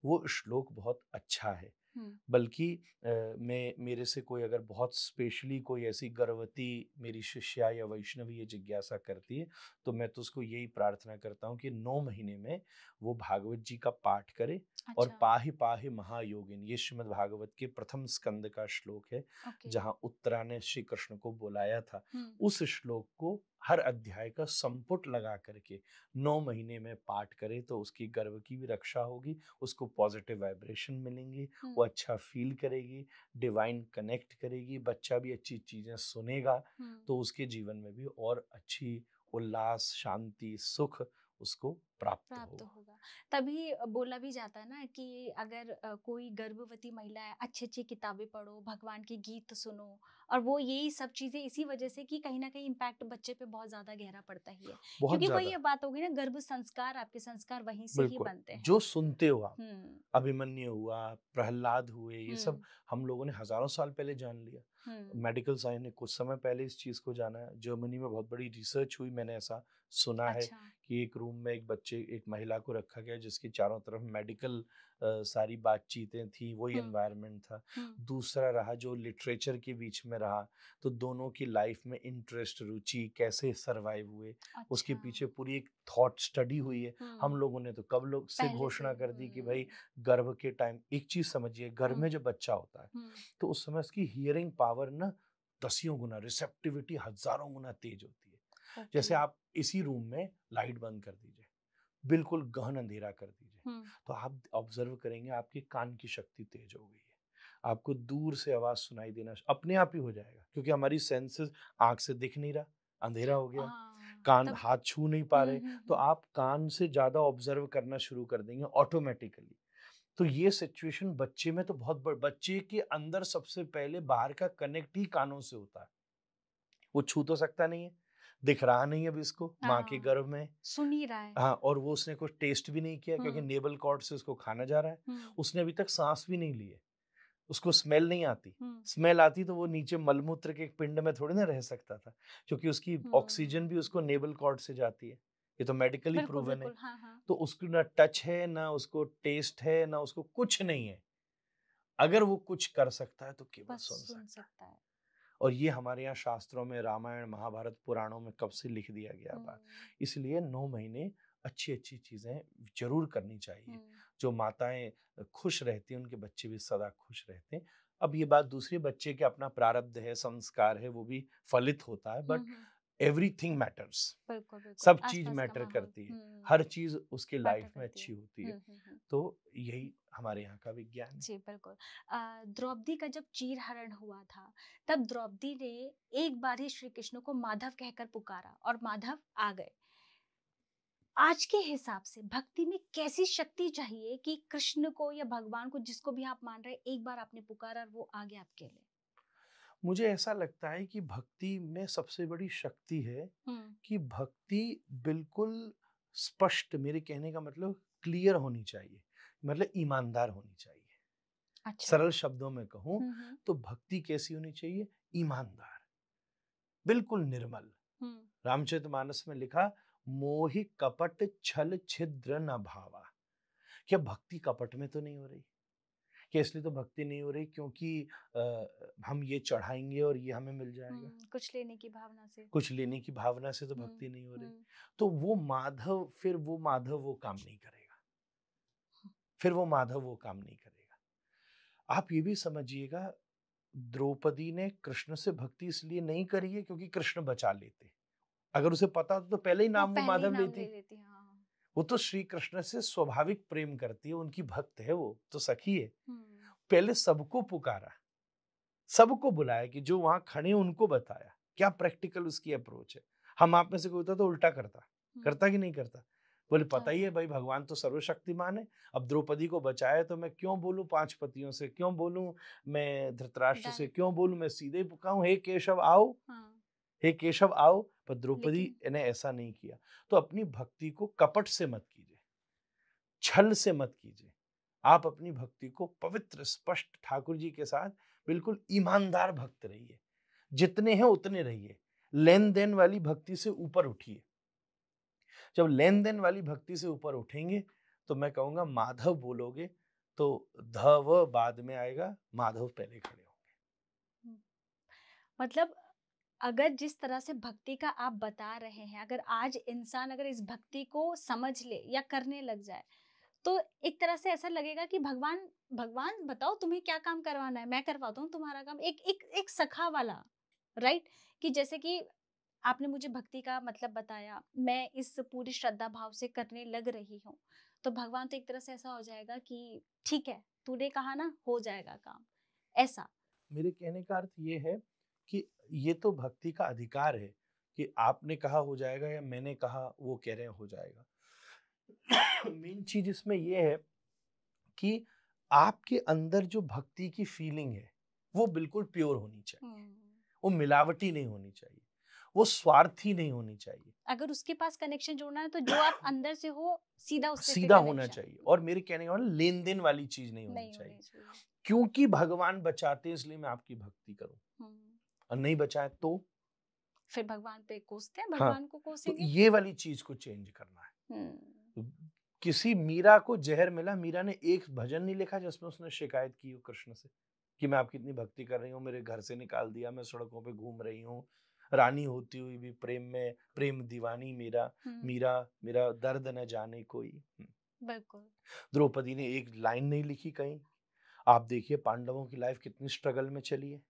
वो श्लोक बहुत अच्छा है हम्म। बल्कि मैं मेरे से कोई अगर बहुत स्पेशली कोई ऐसी गर्भवती मेरी शिष्या या वैष्णवी ये जिज्ञासा करती है तो मैं तो उसको यही प्रार्थना करता हूँ कि नौ महीने में वो भागवत जी का पाठ करे अच्छा। और पाहि पाहि महायोगिन ये श्रीमद भागवत के प्रथम स्कंद का श्लोक है जहाँ उत्तरा ने श्री कृष्ण को बुलाया था हम्म। उस श्लोक को हर अध्याय का संपुट लगा करके नौ महीने में पाठ करे तो उसकी गर्व की भी रक्षा होगी उसको पॉजिटिव वाइब्रेशन मिलेंगी वो अच्छा फील करेगी डिवाइन कनेक्ट करेगी बच्चा भी अच्छी चीजें सुनेगा तो उसके जीवन में भी और अच्छी उल्लास शांति सुख उसको प्राप्त, प्राप्त होगा।, होगा तभी बोला भी जाता है ना कि अगर कोई गर्भवती महिला है अच्छी अच्छी किताबें पढ़ो भगवान के गीत सुनो और वो यही सब चीजें इसी वजह से कि कहीं ना कहीं इम्पैक्ट बच्चे पे बहुत ज्यादा गहरा पड़ता ही है क्योंकि वही ये बात होगी ना गर्भ संस्कार आपके संस्कार वहीं से ही बनते हैं जो सुनते हुआ हम्म। अभिमन्यु हुआ प्रहलाद हुए ये सब हम्म। हम लोगों ने हजारों साल पहले जान लिया हम्म। मेडिकल साइंस ने कुछ समय पहले इस चीज को जाना जर्मनी में बहुत बड़ी रिसर्च हुई मैंने ऐसा सुना अच्छा। है कि एक रूम में एक बच्चे एक महिला को रखा गया जिसके चारों तरफ मेडिकल सारी बातचीतें थी वही एनवायरनमेंट हम्म। था हम्म। दूसरा रहा जो लिटरेचर के बीच में रहा तो दोनों की लाइफ में इंटरेस्ट रुचि कैसे सरवाइव हुए अच्छा। उसके पीछे पूरी एक थॉट स्टडी हुई है हम हम्म। लोगों ने तो कब लोग से घोषणा कर दी कि भाई गर्भ के टाइम एक चीज समझिए गर्भ में जब बच्चा होता है तो उस समय उसकी हियरिंग पावर ना दसियों गुना रिसेप्टिविटी हजारों गुना तेज होती है जैसे आप इसी रूम में लाइट बंद कर दीजिए बिल्कुल गहन अंधेरा कर दीजिए तो आप ऑब्जर्व करेंगे आपके कान की शक्ति तेज हो गई है आपको दूर से आवाज सुनाई देना अपने आप ही हो जाएगा क्योंकि हमारी सेंसेस आंख से दिख नहीं रहा अंधेरा हो गया हाँ, कान तब... हाथ छू नहीं पा रहे तो आप कान से ज्यादा ऑब्जर्व करना शुरू कर देंगे ऑटोमेटिकली तो ये सिचुएशन बच्चे में तो बहुत बड़, बच्चे के अंदर सबसे पहले बाहर का कनेक्ट ही कानों से होता है वो छू तो सकता नहीं है दिख रहा नहीं अभी उसको माँ के हाँ, गर्भ में सुन ही रहा है हाँ और वो उसने कुछ टेस्ट भी नहीं किया क्योंकि नेबल कॉर्ड से उसको खाना जा रहा है उसने अभी तक सांस भी नहीं ली उसको स्मेल नहीं आती स्मेल आती तो वो नीचे मलमूत्र के पिंड में थोड़ी ना रह सकता था क्योंकि उसकी ऑक्सीजन भी उसको नेबल कॉर्ड से जाती है ये तो मेडिकली प्रूवन है हाँ, हाँ. तो उसको ना टच है ना उसको टेस्ट है ना उसको कुछ नहीं है अगर वो कुछ कर सकता है तो केवल सुन, सुन सकता है और ये हमारे यहाँ शास्त्रों में रामायण महाभारत पुराणों में कब से लिख दिया गया बात इसलिए नौ महीने अच्छी अच्छी चीज़ें जरूर करनी चाहिए जो माताएं खुश रहती हैं उनके बच्चे भी सदा खुश रहते हैं अब ये बात दूसरे बच्चे के अपना प्रारब्ध है संस्कार है वो भी फलित होता है बट एवरीथिंग मैटर्स सब चीज मैटर करती है हर चीज उसके लाइफ में अच्छी होती है तो यही हमारे यहाँ का विज्ञान जी बिल्कुल द्रौपदी का जब चीर हरण हुआ था तब द्रौपदी ने एक बार ही श्री कृष्ण को माधव कहकर पुकारा और माधव आ गए आज के हिसाब से भक्ति में कैसी शक्ति चाहिए कि कृष्ण को या भगवान को जिसको भी आप मान रहे एक बार आपने पुकारा और वो आ गया आपके लिए मुझे ऐसा लगता है कि भक्ति में सबसे बड़ी शक्ति है कि भक्ति बिल्कुल स्पष्ट मेरे कहने का मतलब क्लियर होनी चाहिए मतलब ईमानदार होनी चाहिए अच्छा। सरल शब्दों में कहूं तो भक्ति कैसी होनी चाहिए ईमानदार बिल्कुल निर्मल रामचरित मानस में लिखा मोहि कपट छल छिद्र न भावा क्या भक्ति कपट में तो नहीं हो रही कि इसलिए तो भक्ति नहीं हो रही क्योंकि आ, हम ये चढ़ाएंगे और ये हमें मिल जाएगा कुछ लेने की भावना से कुछ लेने की भावना से तो भक्ति नहीं हो रही तो वो माधव फिर वो माधव वो काम नहीं करेगा फिर वो माधव वो काम नहीं करेगा आप ये भी समझिएगा द्रौपदी ने कृष्ण से भक्ति इसलिए नहीं करी है क्योंकि कृष्ण बचा लेते अगर उसे पता तो पहले ही नाम वो माधव लेती, लेती हाँ। वो तो श्री कृष्ण से स्वाभाविक प्रेम करती है उनकी भक्त है वो तो सखी है हम्म। पहले सबको पुकारा सबको बुलाया कि जो वहां खड़े उनको बताया क्या प्रैक्टिकल उसकी अप्रोच है हम आप में से कोई होता तो उल्टा करता हम्म। करता कि नहीं करता बोले पता ही है हाँ। भाई भगवान तो सर्वशक्तिमान है अब द्रौपदी को बचाया तो मैं क्यों बोलूं पांच पतियों से क्यों बोलूं मैं धृतराष्ट्र से क्यों बोलूं मैं सीधे पुकाऊं हे केशव आओ हाँ। हे केशव आओ पर द्रौपदी ने ऐसा नहीं किया तो अपनी भक्ति को कपट से मत कीजिए छल से मत कीजिए आप अपनी भक्ति को पवित्र स्पष्ट ठाकुर जी के साथ बिल्कुल ईमानदार भक्त रहिए जितने हैं उतने रहिए लेन देन वाली भक्ति से ऊपर उठिए जब लेन देन वाली भक्ति से ऊपर उठेंगे तो मैं कहूंगा माधव बोलोगे तो धव बाद में आएगा माधव पहले खड़े होंगे मतलब अगर जिस तरह से भक्ति का आप बता रहे हैं अगर आज इंसान अगर इस भक्ति को समझ ले या करने लग जाए तो एक तरह से ऐसा लगेगा कि भगवान भगवान बताओ तुम्हें क्या काम करवाना है मैं करवाता हूँ तुम्हारा काम एक एक एक सखा वाला राइट कि जैसे कि आपने मुझे भक्ति का मतलब बताया मैं इस पूरी श्रद्धा भाव से करने लग रही हूँ तो भगवान तो एक तरह से ऐसा हो जाएगा कि ठीक है तूने कहा ना हो जाएगा काम ऐसा मेरे कहने का अर्थ ये है कि ये तो भक्ति का अधिकार है कि आपने कहा हो जाएगा या मैंने कहा वो कह रहे हो जाएगा मेन चीज इसमें ये है कि आपके अंदर जो भक्ति की फीलिंग है वो बिल्कुल प्योर होनी चाहिए हम्म। वो मिलावटी नहीं होनी चाहिए वो स्वार्थी नहीं होनी चाहिए अगर उसके पास कनेक्शन जोड़ना है तो जो आप [coughs] अंदर से हो सीधा उससे सीधा होना चाहिए और मेरे कहने का मतलब, लेन देन वाली चीज नहीं होनी नहीं चाहिए।, चाहिए क्योंकि भगवान बचाते हैं इसलिए मैं आपकी भक्ति करूं हम्म। और नहीं बचाए तो फिर भगवान पे कोसते हैं हाँ, भगवान हाँ, को तो कोसेंगे तो ये वाली चीज को चेंज करना है हम्म। तो किसी मीरा को जहर मिला मीरा ने एक भजन नहीं लिखा जिसमें उसने शिकायत की हो कृष्ण से कि मैं आपकी इतनी भक्ति कर रही हूँ मेरे घर से निकाल दिया मैं सड़कों पे घूम रही हूँ रानी होती हुई भी प्रेम में प्रेम दीवानी मेरा मेरा हम्म। मेरा दर्द न जाने कोई हम्म। बिल्कुल द्रौपदी ने एक लाइन नहीं लिखी कहीं आप देखिए पांडवों की लाइफ कितनी स्ट्रगल में चली है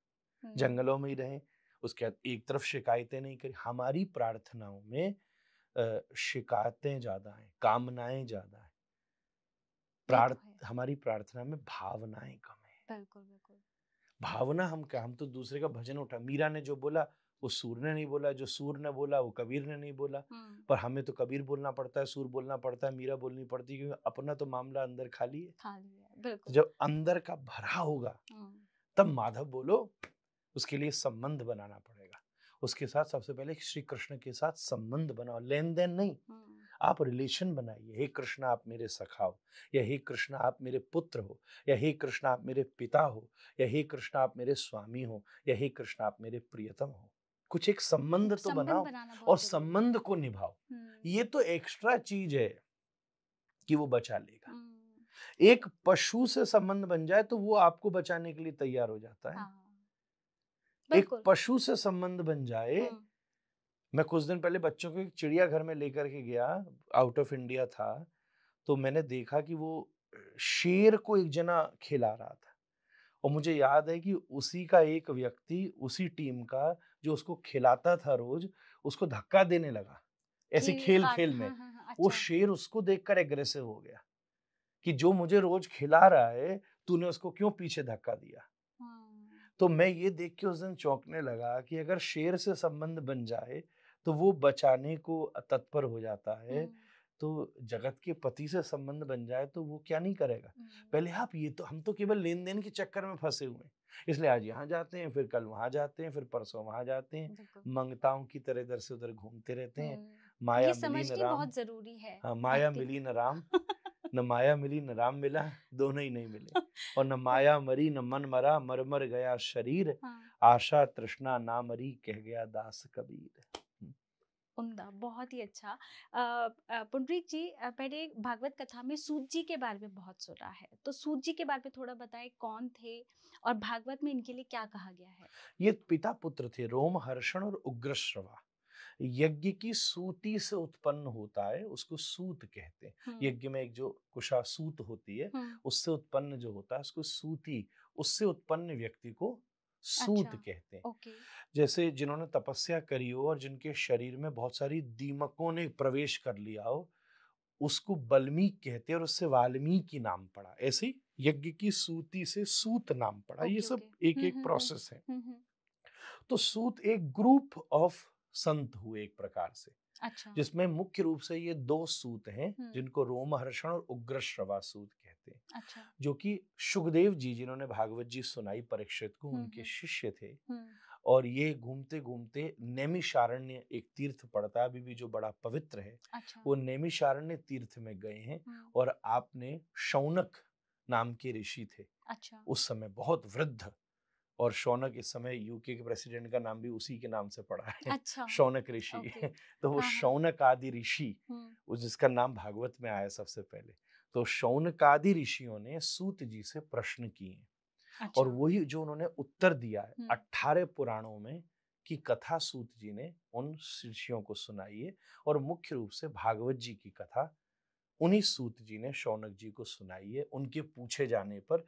हम्म। जंगलों में ही रहे उसके बाद एक तरफ शिकायतें नहीं करी हमारी प्रार्थनाओं में शिकायतें ज्यादा हैं कामनाएं ज्यादा हैं तो प्रार्थ हमारी प्रार्थना में भावनाएं कम है बिल्कुल बिल्कुल भावना हम क्या हम तो दूसरे का भजन उठा मीरा ने जो बोला वो सूर ने नहीं बोला जो सूर ने बोला वो कबीर ने नहीं बोला हम्म। पर हमें तो कबीर बोलना पड़ता है सूर बोलना पड़ता है मीरा बोलनी पड़ती है क्योंकि अपना तो मामला अंदर खाली है खाली है बिल्कुल जब अंदर का भरा होगा हम्म। तब माधव बोलो उसके लिए संबंध बनाना पड़ेगा उसके साथ सबसे पहले श्री कृष्ण के साथ संबंध बनाओ लेन देन नहीं हम्म। आप रिलेशन बनाइए हे कृष्ण आप मेरे सखा हो या हे कृष्ण आप मेरे पुत्र हो या हे कृष्ण आप मेरे पिता हो या हे कृष्ण आप मेरे स्वामी हो या हे कृष्ण आप मेरे प्रियतम हो कुछ एक संबंध तो बनाओ और संबंध को निभाओ हम्म। ये तो एक्स्ट्रा चीज है कि वो बचा लेगा हम्म। एक पशु से संबंध बन जाए तो वो आपको बचाने के लिए तैयार हो जाता है हाँ। एक पशु से संबंध बन जाए मैं कुछ दिन पहले बच्चों को एक चिड़ियाघर में लेकर के गया आउट ऑफ इंडिया था तो मैंने देखा कि वो शेर को एक जना खिला रहा था और मुझे याद है कि उसी का एक व्यक्ति उसी टीम का जो उसको खिलाता था रोज उसको धक्का देने लगा ऐसे खेल हाँ, खेल में हाँ, हाँ, हाँ अच्छा। वो शेर उसको देखकर एग्रेसिव हो गया कि जो मुझे रोज खिला रहा है तूने उसको क्यों पीछे धक्का दिया तो मैं ये देख के उस दिन चौंकने लगा कि अगर शेर से संबंध बन जाए तो वो बचाने को तत्पर हो जाता है तो जगत के पति से संबंध बन जाए तो वो क्या नहीं करेगा पहले आप ये तो हम तो केवल लेन देन के चक्कर में फंसे हुए हैं इसलिए आज यहाँ जाते हैं फिर कल वहाँ जाते हैं फिर परसों वहाँ जाते हैं मंगताओं की तरह इधर से उधर घूमते रहते हैं माया मिली नाम बहुत जरूरी है हाँ, माया मिली न राम न माया मिली न राम मिला दोनों ही नहीं मिले और न [laughs] माया मरी न मन मरा मर मर गया शरीर हाँ। आशा तृष्णा ना मरी कह गया दास कबीर हम्म। उम्दा बहुत ही अच्छा पुंडरीक जी पहले भागवत कथा में सूत जी के बारे में बहुत सुना है तो सूत जी के बारे में थोड़ा बताएं कौन थे और भागवत में इनके लिए क्या कहा गया है ये पिता पुत्र थे रोम हर्षण और उग्र श्रवा यज्ञ की सूती से उत्पन्न होता है उसको सूत कहते हैं यज्ञ में एक जो कुशा सूत होती है उससे उत्पन्न जो होता है उसको सूती उससे उत्पन्न व्यक्ति को सूत अच्छा, कहते हैं जैसे जिन्होंने तपस्या करी हो और जिनके शरीर में बहुत सारी दीमकों ने प्रवेश कर लिया हो उसको बल्मीक कहते हैं और उससे वाल्मीकि नाम पड़ा ऐसे यज्ञ की सूती से सूत नाम पड़ा ये सब एक एक प्रोसेस है तो सूत एक ग्रुप ऑफ संत हुए एक प्रकार से अच्छा। जिसमें मुख्य रूप से ये दो सूत हैं जिनको रोमहर्षण और उग्र श्रवा सूत कहते हैं अच्छा। जो कि सुखदेव जी जिन्होंने भागवत जी सुनाई परीक्षित को उनके शिष्य थे और ये घूमते घूमते नैमिषारण्य एक तीर्थ पड़ता अभी भी जो बड़ा पवित्र है अच्छा। वो नैमिशारण्य तीर्थ में गए हैं और आपने शौनक नाम के ऋषि थे अच्छा। उस समय बहुत वृद्ध और शौनक इस समय यूके के प्रेसिडेंट का नाम भी उसी के नाम से पड़ा है अच्छा। शौनक ऋषि okay. [laughs] तो वो हाँ, हाँ। शौनक आदि ऋषि जिसका नाम भागवत में आया सबसे पहले तो शौनक आदि ऋषियों ने सूत जी से प्रश्न किए अच्छा। और वही जो उन्होंने उत्तर दिया है अट्ठारह पुराणों में की कथा सूत जी ने उन ऋषियों को सुनाई है और मुख्य रूप से भागवत जी की कथा उन्हीं सूत जी ने शौनक जी को सुनाई है उनके पूछे जाने पर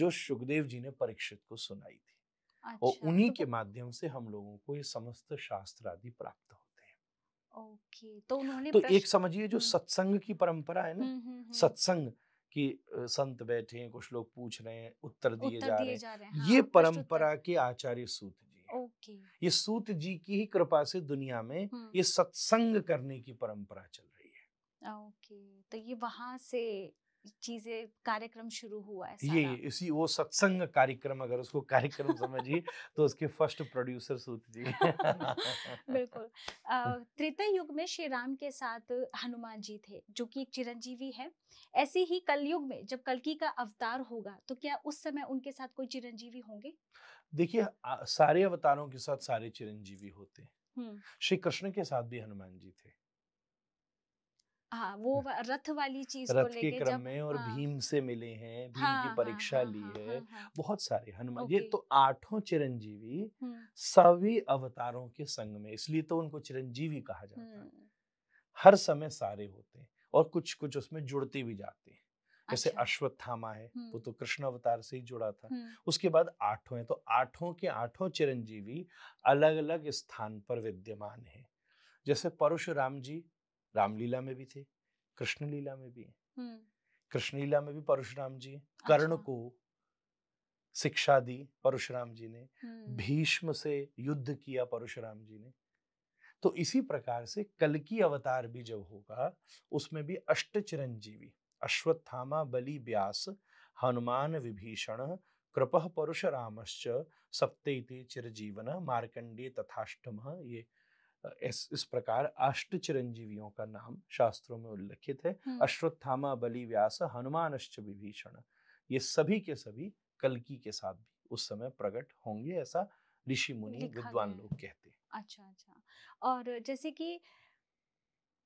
जो सुखदेव जी ने परीक्षित को सुनाई थी अच्छा, और उन्हीं तो के माध्यम से हम लोगों को ये समस्त शास्त्र आदि प्राप्त होते हैं ओके तो उन्होंने तो एक समझिए जो हम्म। सत्संग की परंपरा है ना हम्म, हम्म, सत्संग कि संत बैठे हैं कुछ लोग पूछ रहे हैं उत्तर दिए जा, रहे हैं हाँ, ये परंपरा के आचार्य सूत जी ओके ये सूत जी की ही कृपा से दुनिया में ये सत्संग करने की परंपरा चल रही है ओके तो ये वहां से चीजें कार्यक्रम शुरू हुआ है ये इसी वो सत्संग कार्यक्रम अगर उसको कार्यक्रम समझिए तो उसके फर्स्ट प्रोड्यूसर सूत जी [laughs] बिल्कुल [laughs] त्रेता युग में श्री राम के साथ हनुमान जी थे जो कि एक चिरंजीवी है ऐसे ही कलयुग में जब कलकी का अवतार होगा तो क्या उस समय उनके साथ कोई चिरंजीवी होंगे देखिए सारे अवतारों के साथ सारे चिरंजीवी होते हैं श्री कृष्ण के साथ भी हनुमान जी थे हाँ वो रथ वाली चीज रथ के क्रम में और हाँ, भीम से मिले हैं भीम हाँ, की हाँ, परीक्षा हाँ, ली हाँ, है हाँ, हाँ, बहुत सारे हनुमान ये तो आठों चिरंजीवी सभी अवतारों के संग में इसलिए तो उनको चिरंजीवी कहा जाता है हर समय सारे होते हैं और कुछ कुछ उसमें जुड़ते भी जाते हैं जैसे अच्छा। अश्वत्थामा है वो तो कृष्ण अवतार से ही जुड़ा था उसके बाद आठों है तो आठों के आठों चिरंजीवी अलग अलग स्थान पर विद्यमान है जैसे परशुराम जी रामलीला में भी थे कृष्ण लीला में भी हम्म। कृष्ण लीला में भी परशुराम जी अच्छा। कर्ण को शिक्षा दी परशुराम जी ने हम्म। भीष्म से युद्ध किया परशुराम जी ने तो इसी प्रकार से कल की अवतार भी जब होगा उसमें भी अष्ट चिरंजीवी अश्वत्थामा बलि व्यास हनुमान विभीषण कृप परुशरामश्च सप्ते चिरजीवन मार्कंडे तथाष्टम ये इस, इस प्रकार अष्ट चिरंजीवियों का नाम शास्त्रों में उल्लेखित है अश्वत्थामा बलि व्यास हनुमान विभीषण ये सभी के सभी कलकी के साथ भी उस समय प्रकट होंगे ऐसा ऋषि मुनि विद्वान लोग कहते हैं अच्छा अच्छा और जैसे कि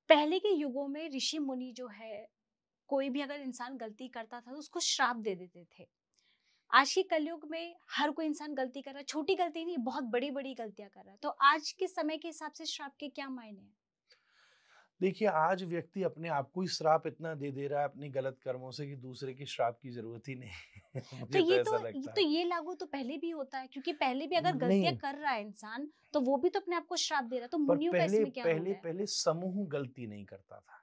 पहले के युगों में ऋषि मुनि जो है कोई भी अगर इंसान गलती करता था तो उसको श्राप दे देते थे आज के कलयुग में हर कोई इंसान गलती कर रहा है छोटी गलती नहीं बहुत बड़ी बड़ी गलतियां कर रहा है तो आज के समय के हिसाब से श्राप के क्या मायने हैं देखिए आज व्यक्ति अपने आप को ही श्राप इतना दे दे रहा है अपनी गलत कर्मों से कि दूसरे के श्राप की जरूरत ही नहीं [laughs] तो, तो ये तो, ये तो ये लागू तो पहले भी होता है क्योंकि पहले भी अगर गलतियां कर रहा है इंसान तो वो भी तो अपने आप को श्राप दे रहा है तो मुनियों पहले इसमें क्या पहले पहले समूह गलती नहीं करता था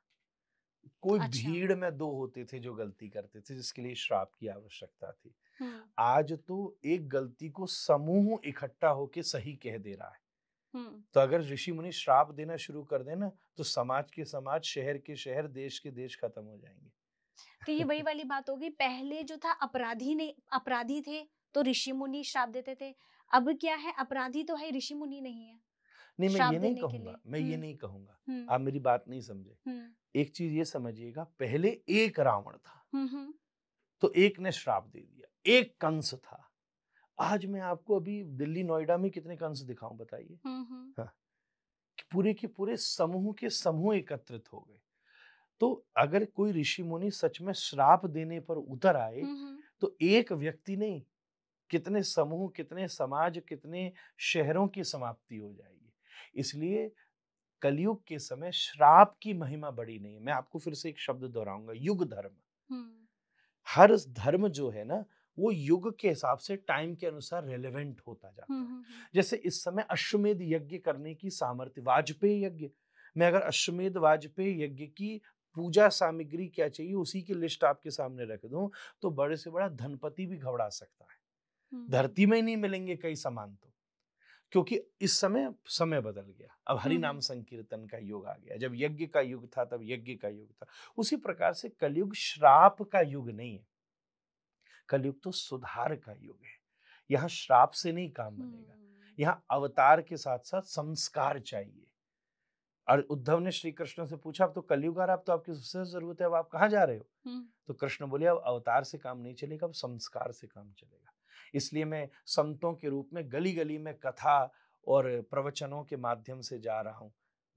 कोई अच्छा। भीड़ में दो होते थे जो गलती करते थे जिसके लिए श्राप की आवश्यकता थी हम्म। आज तो एक गलती को समूह इकट्ठा होके सही कह दे रहा है हम्म। तो अगर ऋषि मुनि श्राप देना शुरू कर देना तो समाज के समाज शहर के शहर देश के देश खत्म हो जाएंगे तो ये वही [laughs] वाली बात होगी पहले जो था अपराधी ने अपराधी थे तो ऋषि मुनि श्राप देते थे अब क्या है अपराधी तो है ऋषि मुनि नहीं है नहीं मैं ये नहीं कहूंगा मैं ये हम्म। नहीं कहूंगा आप मेरी बात नहीं समझे एक चीज ये समझिएगा पहले एक रावण था तो एक ने श्राप दे दिया एक कंस था आज मैं आपको अभी दिल्ली नोएडा में कितने कंस दिखाऊं बताइए हाँ। पूरे के पूरे समूह के समूह एकत्रित हो गए तो अगर कोई ऋषि मुनि सच में श्राप देने पर उतर आए तो एक व्यक्ति नहीं कितने समूह कितने समाज कितने शहरों की समाप्ति हो जाएगी इसलिए कलयुग के समय श्राप की महिमा बड़ी नहीं है मैं आपको फिर से एक शब्द दोहराऊंगा युग धर्म हर धर्म जो है ना वो युग के हिसाब से टाइम के अनुसार रेलेवेंट होता जाता है जैसे इस समय अश्वमेध यज्ञ करने की सामर्थ्य वाजपेयी यज्ञ मैं अगर अश्वमेध वाजपेयी यज्ञ की पूजा सामग्री क्या चाहिए उसी की लिस्ट आपके सामने रख दूं तो बड़े से बड़ा धनपति भी घबरा सकता है धरती में ही नहीं मिलेंगे कई सामान तो क्योंकि इस समय समय बदल गया अब हरि नाम संकीर्तन का युग आ गया जब यज्ञ का युग था तब यज्ञ का युग था उसी प्रकार से कलयुग श्राप का युग नहीं है कलयुग तो सुधार का युग है यहाँ श्राप से नहीं काम बनेगा हम्म। यहाँ अवतार के साथ साथ संस्कार चाहिए और उद्धव ने श्री कृष्ण से पूछा अब तो कलयुग आप तो आपकी सबसे जरूरत है अब आप कहाँ जा रहे हो हम्म। तो कृष्ण बोले अब अवतार से काम नहीं चलेगा अब संस्कार से काम चलेगा इसलिए मैं संतों के रूप में गली गली में कथा और प्रवचनों के माध्यम से जा रहा हूँ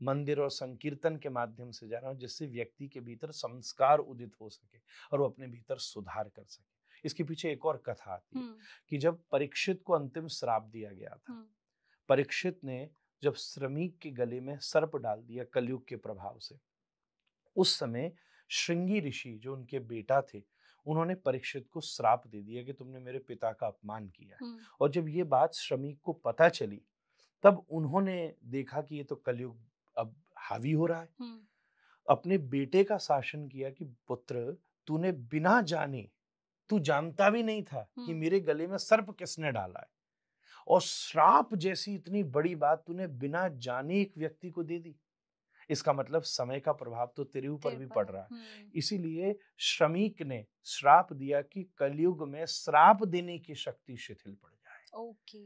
मंदिर और संकीर्तन के माध्यम से जा रहा हूँ जिससे व्यक्ति के भीतर संस्कार उदित हो सके और वो अपने भीतर सुधार कर सके इसके पीछे एक और कथा आती है कि जब परीक्षित को अंतिम श्राप दिया गया था परीक्षित ने जब श्रमिक के गले में सर्प डाल दिया कलयुग के प्रभाव से उस समय श्रृंगी ऋषि जो उनके बेटा थे उन्होंने परीक्षित को श्राप दे दिया कि तुमने मेरे पिता का अपमान किया और जब ये बात श्रमिक को पता चली तब उन्होंने देखा कि ये तो कलयुग अब हावी हो रहा है अपने बेटे का शासन किया कि पुत्र तूने बिना जाने तू जानता भी नहीं था कि हम्म। मेरे गले में सर्प किसने डाला है और श्राप जैसी इतनी बड़ी बात तूने बिना जाने एक व्यक्ति को दे दी इसका मतलब समय का प्रभाव तो तेरे ऊपर भी पड़ रहा है हम्म। इसीलिए श्रमिक ने श्राप दिया कि कलयुग में श्राप देने की शक्ति शिथिल पड़ जाए ओके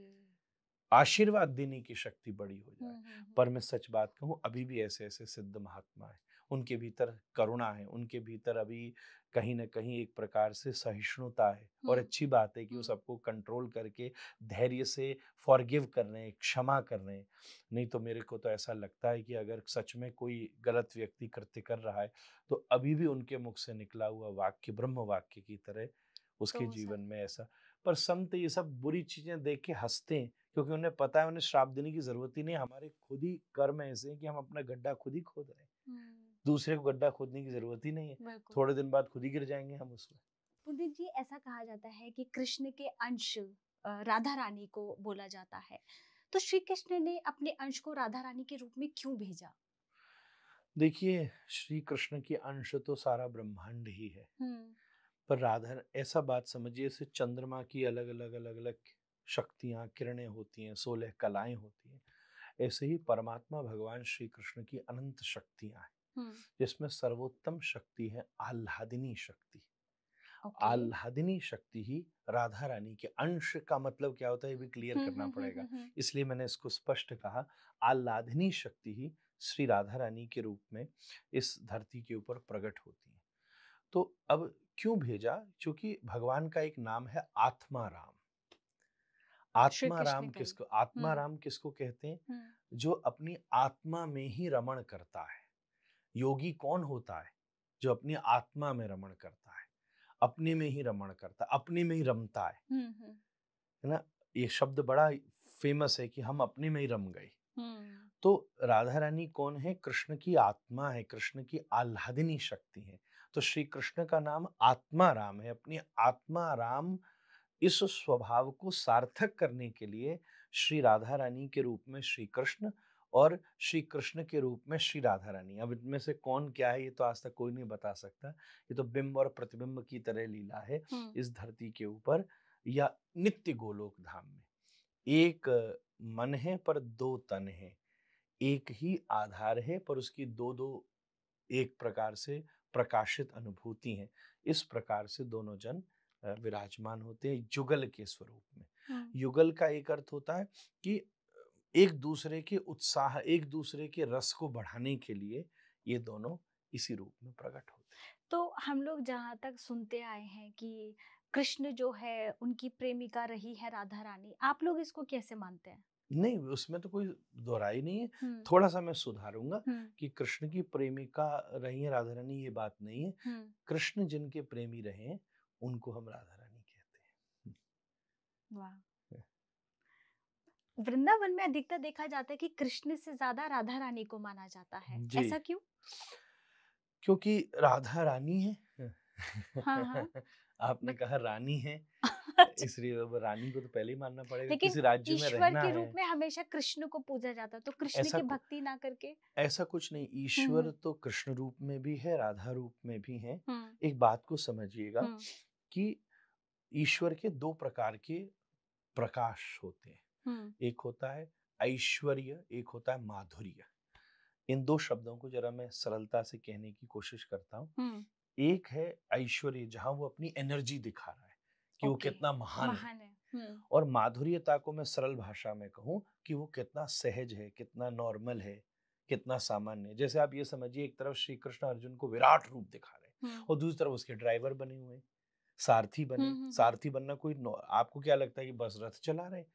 आशीर्वाद देने की शक्ति बड़ी हो जाए हम्म, पर मैं सच बात कहूं अभी भी ऐसे ऐसे सिद्ध महात्मा है उनके भीतर करुणा है उनके भीतर अभी कहीं ना कहीं एक प्रकार से सहिष्णुता है और अच्छी बात है कि वो सबको कंट्रोल करके धैर्य से फॉरगिव कर रहे हैं क्षमा कर रहे हैं नहीं तो मेरे को तो ऐसा लगता है कि अगर सच में कोई गलत व्यक्ति कृत्य कर रहा है तो अभी भी उनके मुख से निकला हुआ वाक्य ब्रह्म वाक्य की तरह उसके तो जीवन में ऐसा पर संत ये सब बुरी चीजें देख के हंसते हैं क्योंकि उन्हें पता है उन्हें श्राप देने की जरूरत ही नहीं हमारे खुद ही कर्म ऐसे हैं कि हम अपना गड्ढा खुद ही खोद रहे हैं दूसरे को गड्ढा खोदने की जरूरत ही नहीं है थोड़े दिन बाद खुद ही गिर जाएंगे हम उसमें पुंडित जी ऐसा कहा जाता है कि कृष्ण के अंश राधा रानी को बोला जाता है तो श्री कृष्ण ने अपने अंश को राधा रानी के रूप में क्यों भेजा देखिए श्री कृष्ण के अंश तो सारा ब्रह्मांड ही है हम्म। पर राधा ऐसा बात समझिए से चंद्रमा की अलग अलग अलग अलग शक्तियाँ किरणें होती हैं सोलह कलाएं होती हैं ऐसे ही परमात्मा भगवान श्री कृष्ण की अनंत शक्तियाँ हैं हम्म। जिसमें सर्वोत्तम शक्ति है आह्लादिनी शक्ति okay. आह्लादिनी शक्ति ही राधा रानी के अंश का मतलब क्या होता है भी क्लियर हम्म, करना हम्म, पड़ेगा इसलिए मैंने इसको स्पष्ट कहा आह्लादिनी शक्ति ही श्री राधा रानी के रूप में इस धरती के ऊपर प्रकट होती है तो अब क्यों भेजा क्योंकि भगवान का एक नाम है आत्मा राम आत्मा राम किसको आत्मा राम किसको कहते हैं जो अपनी आत्मा में ही रमण करता है योगी कौन होता है जो अपनी आत्मा में रमण करता है अपने में ही रमण करता है अपने में ही रमता है हम्म, है ना हम्म। ये शब्द बड़ा फेमस है कि हम अपने में ही रम गए हम्म। तो राधा रानी कौन है कृष्ण की आत्मा है कृष्ण की आह्लादिनी शक्ति है तो श्री कृष्ण का नाम आत्मा राम है अपनी आत्मा राम इस स्वभाव को सार्थक करने के लिए श्री राधा रानी के रूप में श्री कृष्ण और श्री कृष्ण के रूप में श्री राधा रानी अब इनमें से कौन क्या है ये तो आज तक कोई नहीं बता सकता ये तो बिंब और प्रतिबिंब की तरह लीला है इस धरती के ऊपर या नित्य गोलोक धाम में एक मन है पर दो तन है एक ही आधार है पर उसकी दो दो एक प्रकार से प्रकाशित अनुभूति है इस प्रकार से दोनों जन विराजमान होते हैं युगल के स्वरूप में युगल का एक अर्थ होता है कि एक दूसरे के उत्साह एक दूसरे के रस को बढ़ाने के लिए ये दोनों इसी रूप में प्रकट होते हैं तो हम लोग जहाँ तक सुनते आए हैं कि कृष्ण जो है उनकी प्रेमिका रही है राधा रानी आप लोग इसको कैसे मानते हैं नहीं उसमें तो कोई दोहराई नहीं है थोड़ा सा मैं सुधारूंगा कि कृष्ण की प्रेमिका रही है राधा रानी ये बात नहीं है कृष्ण जिनके प्रेमी रहे उनको हम राधा रानी कहते हैं वाह वृंदावन में अधिकतर देखा जाता है कि कृष्ण से ज्यादा राधा रानी को माना जाता है ऐसा क्यों क्योंकि राधा रानी है हाँ, हाँ। [laughs] आपने कहा रानी है [laughs] इसलिए रानी को तो पहले ही मानना पड़ेगा लेकिन किसी राज्य में रहना के रूप में हमेशा कृष्ण को पूजा जाता तो कृष्ण की भक्ति ना करके ऐसा कुछ नहीं ईश्वर तो कृष्ण रूप में भी है राधा रूप में भी है एक बात को समझिएगा कि ईश्वर के दो प्रकार के प्रकाश होते हैं हम्म। एक होता है ऐश्वर्य एक होता है माधुर्य इन दो शब्दों को जरा मैं सरलता से कहने की कोशिश करता हूँ हम्म। एक है ऐश्वर्य जहाँ वो अपनी एनर्जी दिखा रहा है कि वो कितना महान, महान है, है। हम्म। और माधुर्यता को मैं सरल भाषा में कहूँ कि वो कितना सहज है कितना नॉर्मल है कितना सामान्य जैसे आप ये समझिए एक तरफ श्री कृष्ण अर्जुन को विराट रूप दिखा रहे हैं और दूसरी तरफ उसके ड्राइवर बने हुए सारथी बने सारथी बनना कोई आपको क्या लगता है कि बस रथ चला रहे हैं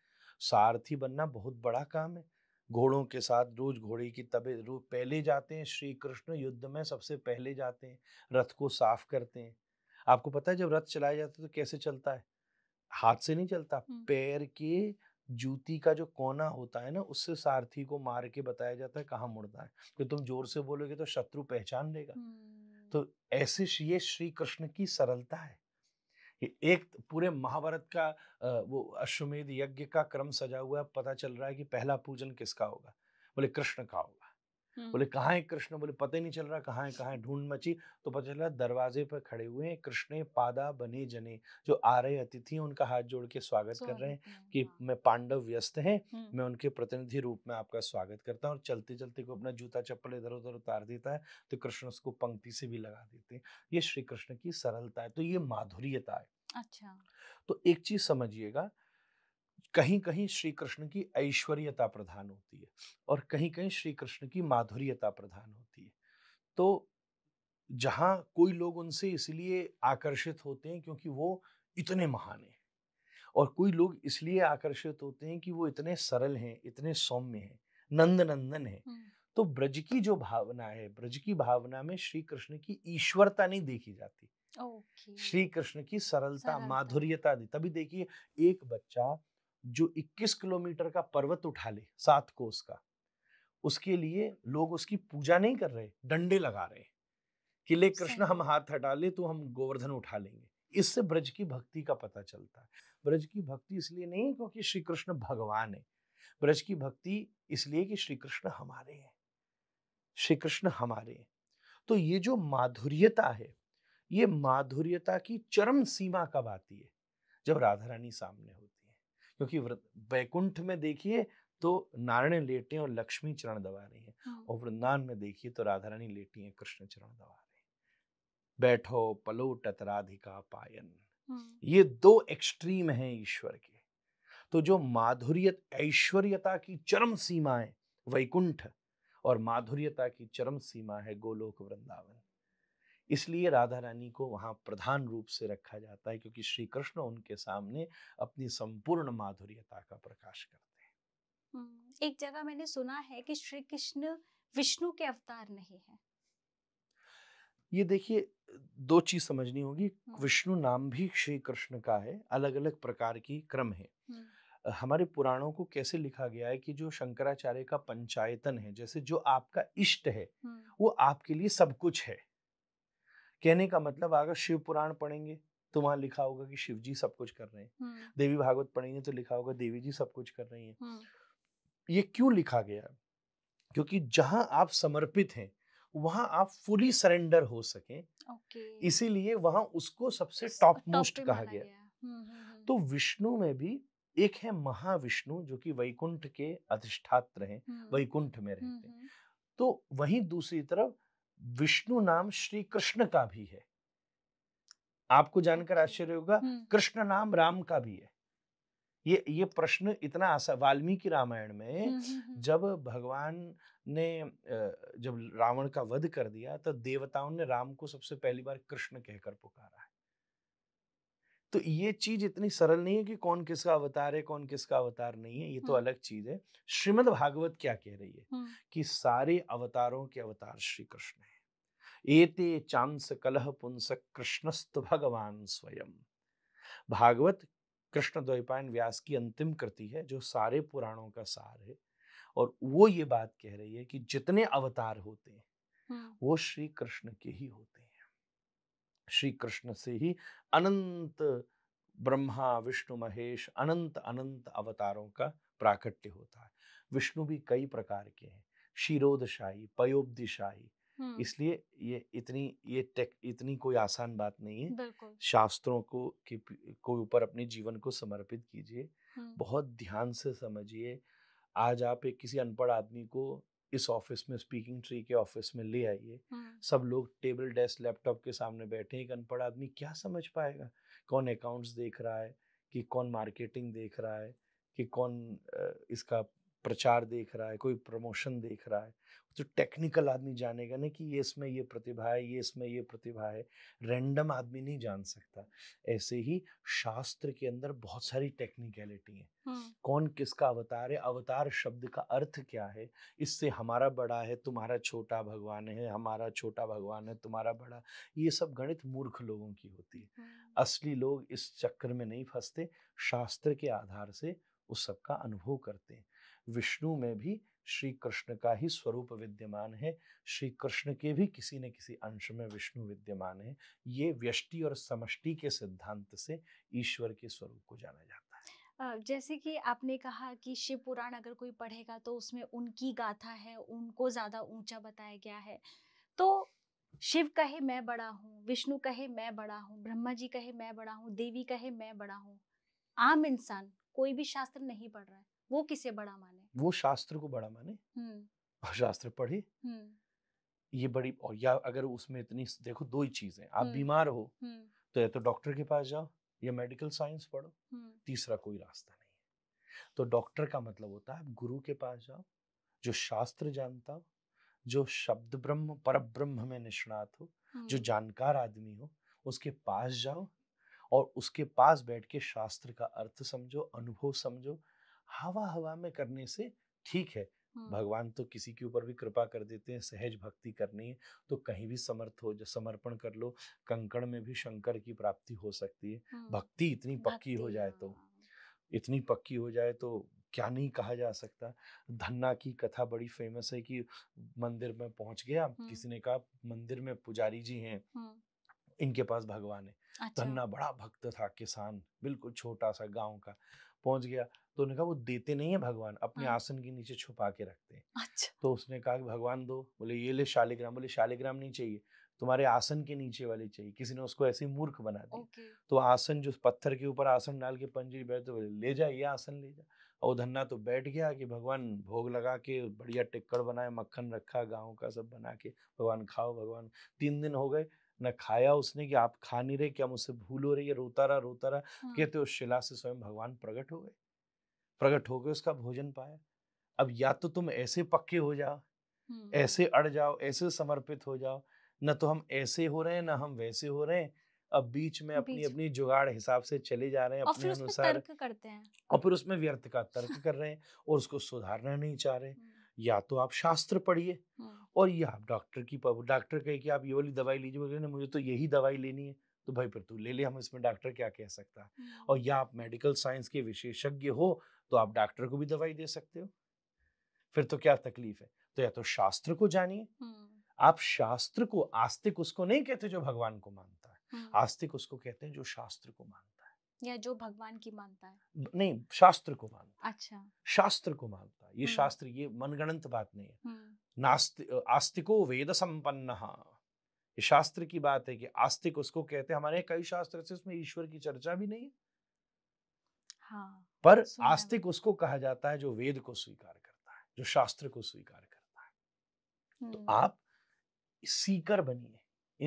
सारथी बनना बहुत बड़ा काम है घोड़ों के साथ रोज घोड़े की तबे रोज पहले जाते हैं श्री कृष्ण युद्ध में सबसे पहले जाते हैं रथ को साफ करते हैं आपको पता है जब रथ चलाया जाता है तो कैसे चलता है हाथ से नहीं चलता पैर के जूती का जो कोना होता है ना उससे सारथी को मार के बताया जाता है कहाँ मुड़ना है क्योंकि तो तुम जोर से बोलोगे तो शत्रु पहचान लेगा तो ऐसे ये श्री कृष्ण की सरलता है एक पूरे महाभारत का वो अश्वमेध यज्ञ का क्रम सजा हुआ है पता चल रहा है कि पहला पूजन किसका होगा बोले कृष्ण का होगा बोले कहाँ है कृष्ण बोले पता ही नहीं चल रहा कहाँ है कहाँ है ढूंढ मची तो पता चला दरवाजे पर खड़े हुए हैं कृष्ण पादा बने जने जो आ रहे अतिथि उनका हाथ जोड़ के स्वागत कर रहे हैं कि हाँ। मैं पांडव व्यस्त हैं मैं उनके प्रतिनिधि रूप में आपका स्वागत करता हूँ और चलते चलते को अपना जूता चप्पल इधर उधर उतार देता है तो कृष्ण उसको पंक्ति से भी लगा देते हैं ये श्री कृष्ण की सरलता है तो ये माधुर्यता है अच्छा तो एक चीज समझिएगा कहीं कहीं श्री कृष्ण की ऐश्वर्यता प्रधान होती है और कहीं कहीं श्री कृष्ण की माधुर्यता प्रधान होती है तो जहाँ कोई लोग उनसे इसलिए आकर्षित होते हैं क्योंकि वो इतने महान हैं और कोई लोग इसलिए आकर्षित होते हैं कि वो इतने सरल हैं इतने सौम्य हैं नंद नंदन है तो ब्रज की जो भावना है ब्रज की भावना में श्री कृष्ण की ईश्वरता नहीं देखी जाती ओके। श्री कृष्ण की सरलता, सरलता। माधुर्यता तभी देखिए एक बच्चा जो 21 किलोमीटर का पर्वत उठा ले सात कोस का उसके लिए लोग उसकी पूजा नहीं कर रहे डंडे लगा रहे कि ले कृष्ण हम हाथ हटा ले तो हम गोवर्धन उठा लेंगे इससे ब्रज की भक्ति का पता चलता है ब्रज की भक्ति इसलिए नहीं क्योंकि श्री कृष्ण भगवान है ब्रज की भक्ति इसलिए कि श्री कृष्ण हमारे हैं श्री कृष्ण हमारे हैं तो ये जो माधुर्यता है ये माधुर्यता की चरम सीमा कब आती है जब राधा रानी सामने होती क्योंकि वैकुंठ में देखिए तो नारायण लेटे और लक्ष्मी चरण दबा रही है हाँ। और वृंदावन में देखिए तो राधा रानी लेटी है कृष्ण चरण दबा रहे है बैठो पलो टतराधिका पायन हाँ। ये दो एक्सट्रीम है ईश्वर के तो जो माधुर्य ऐश्वर्यता की चरम सीमा है वैकुंठ और माधुर्यता की चरम सीमा है गोलोक वृंदावन इसलिए राधा रानी को वहाँ प्रधान रूप से रखा जाता है क्योंकि श्री कृष्ण उनके सामने अपनी संपूर्ण माधुर्यता का प्रकाश करते हैं एक जगह मैंने सुना है कि श्री कृष्ण विष्णु के अवतार नहीं है ये देखिए दो चीज समझनी होगी विष्णु नाम भी श्री कृष्ण का है अलग अलग प्रकार की क्रम है हमारे पुराणों को कैसे लिखा गया है कि जो शंकराचार्य का पंचायतन है जैसे जो आपका इष्ट है वो आपके लिए सब कुछ है कहने का मतलब अगर शिव पुराण पढ़ेंगे तो वहां लिखा होगा कि शिव जी सब कुछ कर रहे हैं देवी भागवत पढ़ेंगे तो लिखा होगा देवी जी सब कुछ कर रही हैं ये क्यों लिखा गया क्योंकि जहां आप समर्पित हैं वहां आप फुली सरेंडर हो सके okay. इसीलिए वहां उसको सबसे टॉप मोस्ट कहा गया, गया। तो विष्णु में भी एक है महाविष्णु जो कि वैकुंठ के अधिष्ठात्र हैं वैकुंठ में रहते हैं तो वहीं दूसरी तरफ विष्णु नाम श्री कृष्ण का भी है आपको जानकर आश्चर्य होगा हम्म। कृष्ण नाम राम का भी है ये ये प्रश्न इतना आसा वाल्मीकि रामायण में हम्म, हम्म, जब भगवान ने जब रावण का वध कर दिया तो देवताओं ने राम को सबसे पहली बार कृष्ण कहकर पुकारा है तो ये चीज इतनी सरल नहीं है कि कौन किसका अवतार है कौन किसका अवतार नहीं है ये तो अलग चीज है श्रीमद भागवत क्या कह रही है कि सारे अवतारों के अवतार श्री कृष्ण है एते चांस कलह पुंसक कृष्णस्त भगवान स्वयं भागवत कृष्ण द्वैपायन व्यास की अंतिम कृति है जो सारे पुराणों का सार है और वो ये बात कह रही है कि जितने अवतार होते हैं वो श्री कृष्ण के ही होते हैं श्री कृष्ण से ही अनंत ब्रह्मा विष्णु महेश अनंत अनंत अवतारों का प्राकट्य होता है विष्णु भी कई प्रकार के हैं शिरोदशाही पयोब्दिशाही इसलिए ये इतनी ये टेक इतनी कोई आसान बात नहीं है शास्त्रों को के को ऊपर अपने जीवन को समर्पित कीजिए बहुत ध्यान से समझिए आज आप एक किसी अनपढ़ आदमी को इस ऑफिस में स्पीकिंग ट्री के ऑफिस में ले आइए हाँ। सब लोग टेबल डेस्क लैपटॉप के सामने बैठे एक अनपढ़ आदमी क्या समझ पाएगा कौन अकाउंट्स देख रहा है कि कौन मार्केटिंग देख रहा है कि कौन इसका प्रचार देख रहा है कोई प्रमोशन देख रहा है तो टेक्निकल आदमी जानेगा ना कि ये इसमें ये प्रतिभा है ये इसमें ये प्रतिभा है रैंडम आदमी नहीं जान सकता ऐसे ही शास्त्र के अंदर बहुत सारी टेक्निकलिटी है हाँ। कौन किसका अवतार है अवतार शब्द का अर्थ क्या है इससे हमारा बड़ा है तुम्हारा छोटा भगवान है हमारा छोटा भगवान है तुम्हारा बड़ा ये सब गणित मूर्ख लोगों की होती है हाँ। असली लोग इस चक्र में नहीं फंसते शास्त्र के आधार से उस सब का अनुभव करते हैं विष्णु में भी श्री कृष्ण का ही स्वरूप विद्यमान है श्री कृष्ण के भी किसी न किसी अंश में विष्णु विद्यमान है ये व्यष्टि और समष्टि के सिद्धांत से ईश्वर के स्वरूप को जाना जाता है जैसे कि आपने कहा कि शिव पुराण अगर कोई पढ़ेगा तो उसमें उनकी गाथा है उनको ज़्यादा ऊंचा बताया गया है तो शिव कहे मैं बड़ा हूँ विष्णु कहे मैं बड़ा हूँ ब्रह्मा जी कहे मैं बड़ा हूँ देवी कहे मैं बड़ा हूँ आम इंसान कोई भी शास्त्र नहीं पढ़ रहा है वो किसे बड़ा माने वो शास्त्र को बड़ा माने और शास्त्र पढ़े ये बड़ी और या अगर उसमें इतनी देखो दो ही चीजें आप बीमार हो तो या तो डॉक्टर के पास जाओ या मेडिकल साइंस पढ़ो तीसरा कोई रास्ता नहीं है तो डॉक्टर का मतलब होता है गुरु के पास जाओ जो शास्त्र जानता हो जो शब्द ब्रह्म पर ब्रह्म में निष्णात हो जो जानकार आदमी हो उसके पास जाओ और उसके पास बैठ के शास्त्र का अर्थ समझो अनुभव समझो हवा हवा में करने से ठीक है भगवान तो किसी के ऊपर भी कृपा कर देते हैं सहज भक्ति करनी है तो कहीं भी समर्थ हो जो समर्पण कर लो कंकड़ में भी शंकर की प्राप्ति हो सकती है भक्ति इतनी पक्की हो जाए तो हाँ। इतनी पक्की हो जाए तो क्या नहीं कहा जा सकता धन्ना की कथा बड़ी फेमस है कि मंदिर में पहुंच गया किसी ने कहा मंदिर में पुजारी जी हैं इनके पास भगवान है अच्छा। धन्ना बड़ा भक्त था किसान बिल्कुल छोटा सा गांव का पहुंच गया तो उन्होंने कहा वो देते नहीं है भगवान अपने हाँ। आसन के नीचे छुपा के रखते हैं अच्छा तो उसने कहा कि भगवान दो बोले ये ले शालिग्राम बोले शालिग्राम नहीं चाहिए तुम्हारे आसन के नीचे वाले चाहिए किसी ने उसको ऐसे मूर्ख बना दिया तो आसन जो पत्थर के ऊपर आसन डाल के पंजी बैठते तो बोले ले जा ये आसन ले जा और धन्ना तो बैठ गया कि भगवान भोग लगा के बढ़िया टिक्कड़ बनाए मक्खन रखा गाँव का सब बना के भगवान खाओ भगवान तीन दिन हो गए न खाया उसने कि आप खा नहीं रहे क्या मुझसे भूल हो रही है रोता रहा रोता रहा हाँ। कहते उस शिला से स्वयं भगवान प्रकट हो गए प्रकट होकर उसका भोजन पाए अब या तो तुम ऐसे पक्के हो जाओ हम्म। ऐसे अड़ जाओ ऐसे समर्पित हो जाओ न तो हम ऐसे हो रहे हैं ना हम वैसे हो रहे हैं अब बीच में अपनी बीच। अपनी जुगाड़ हिसाब से चले जा रहे हैं अपने अनुसार तर्क करते हैं और फिर उसमें व्यर्थ का तर्क कर रहे हैं और उसको सुधारना नहीं चाह रहे हम्म। या तो आप शास्त्र पढ़िए हम्म। और या आप डॉक्टर की डॉक्टर कहे कि आप ये वाली दवाई लीजिए मुझे तो यही दवाई लेनी है तो भाई फिर तू ले ले हम इसमें डॉक्टर क्या कह सकता है और या आप मेडिकल साइंस के विशेषज्ञ हो तो आप डॉक्टर को भी दवाई दे सकते हो फिर तो क्या तकलीफ है तो या तो शास्त्र को जानिए हम्म। आप शास्त्र को आस्तिक उसको नहीं कहते जो भगवान को मानता है हम्म। आस्तिक उसको कहते हैं जो शास्त्र को मानता है या जो भगवान की मानता है नहीं शास्त्र को मानता है अच्छा शास्त्र को मानता है ये हम्म। शास्त्र ये मनगणंत बात नहीं है नास्तिक आस्तिको वेद संपन्न ये शास्त्र की बात है कि आस्तिक उसको कहते हैं हमारे कई शास्त्र से उसमें ईश्वर की चर्चा भी नहीं है हाँ पर आस्तिक उसको कहा जाता है जो वेद को स्वीकार करता है जो शास्त्र को स्वीकार करता है तो आप सीकर बनिए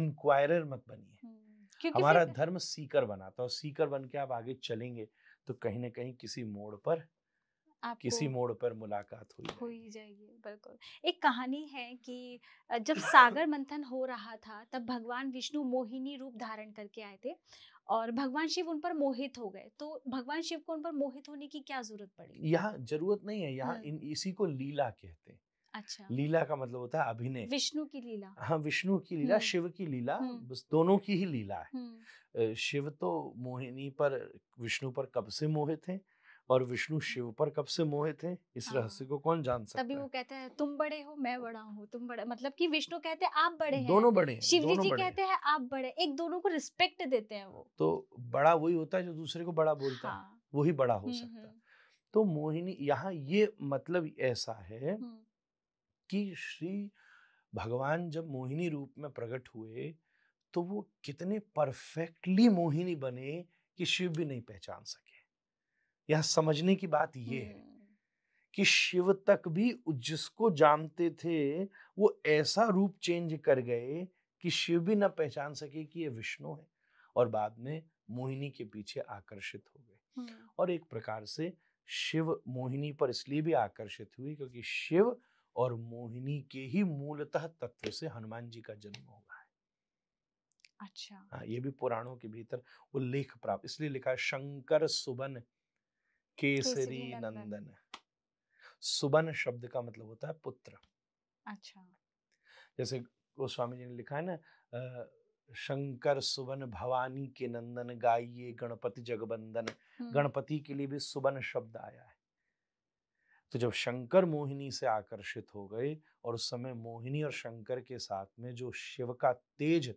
इंक्वायरर मत बनिए हमारा धर्म सीकर बनाता है और सीकर बन के आप आगे चलेंगे तो कहीं ना कहीं किसी मोड़ पर किसी मोड़ पर मुलाकात हुई हो ही जाएगी बिल्कुल एक कहानी है कि जब [coughs] सागर मंथन हो रहा था तब भगवान विष्णु मोहिनी रूप धारण करके आए थे और भगवान शिव उन पर मोहित हो गए तो भगवान शिव को उन पर मोहित होने की क्या जरूरत पड़ी यहाँ जरूरत नहीं है यहाँ हाँ। इसी को लीला कहते हैं अच्छा लीला का मतलब होता है अभिनय विष्णु की लीला हाँ विष्णु की लीला शिव की लीला बस दोनों की ही लीला है शिव तो मोहिनी पर विष्णु पर कब से मोहित हैं और विष्णु शिव पर कब से मोहित है इस हाँ। रहस्य को कौन जान सकता तभी वो कहते है तुम बड़े हो मैं बड़ा हूँ तुम बड़े मतलब कि विष्णु कहते हैं आप बड़े हैं दोनों बड़े हैं शिव जी कहते हैं आप बड़े एक दोनों को रिस्पेक्ट देते हैं वो तो बड़ा वही होता है जो दूसरे को बड़ा बोलता है हाँ। वही बड़ा हो हम्म, सकता है हम्म। तो मोहिनी यहाँ ये मतलब ऐसा है हम्म। कि श्री भगवान जब मोहिनी रूप में प्रकट हुए तो वो कितने परफेक्टली मोहिनी बने कि शिव भी नहीं पहचान सके यह समझने की बात यह है हम्म। कि शिव तक भी जिसको जानते थे वो ऐसा रूप चेंज कर गए कि शिव भी ना पहचान सके कि ये विष्णु है और बाद में मोहिनी के पीछे आकर्षित हो गए हम्म। और एक प्रकार से शिव मोहिनी पर इसलिए भी आकर्षित हुई क्योंकि शिव और मोहिनी के ही मूलतः तत्व से हनुमान जी का जन्म हुआ है अच्छा हाँ ये भी पुराणों के भीतर उल्लेख प्राप्त इसलिए लिखा शंकर सुबन केसरी नंदन सुबन शब्द का मतलब होता है पुत्र अच्छा जैसे गोस्वामी जी ने लिखा है ना शंकर सुबन भवानी के नंदन गाइये गणपति जगबंदन हम्म। गणपति के लिए भी सुबन शब्द आया है तो जब शंकर मोहिनी से आकर्षित हो गए और उस समय मोहिनी और शंकर के साथ में जो शिव का तेज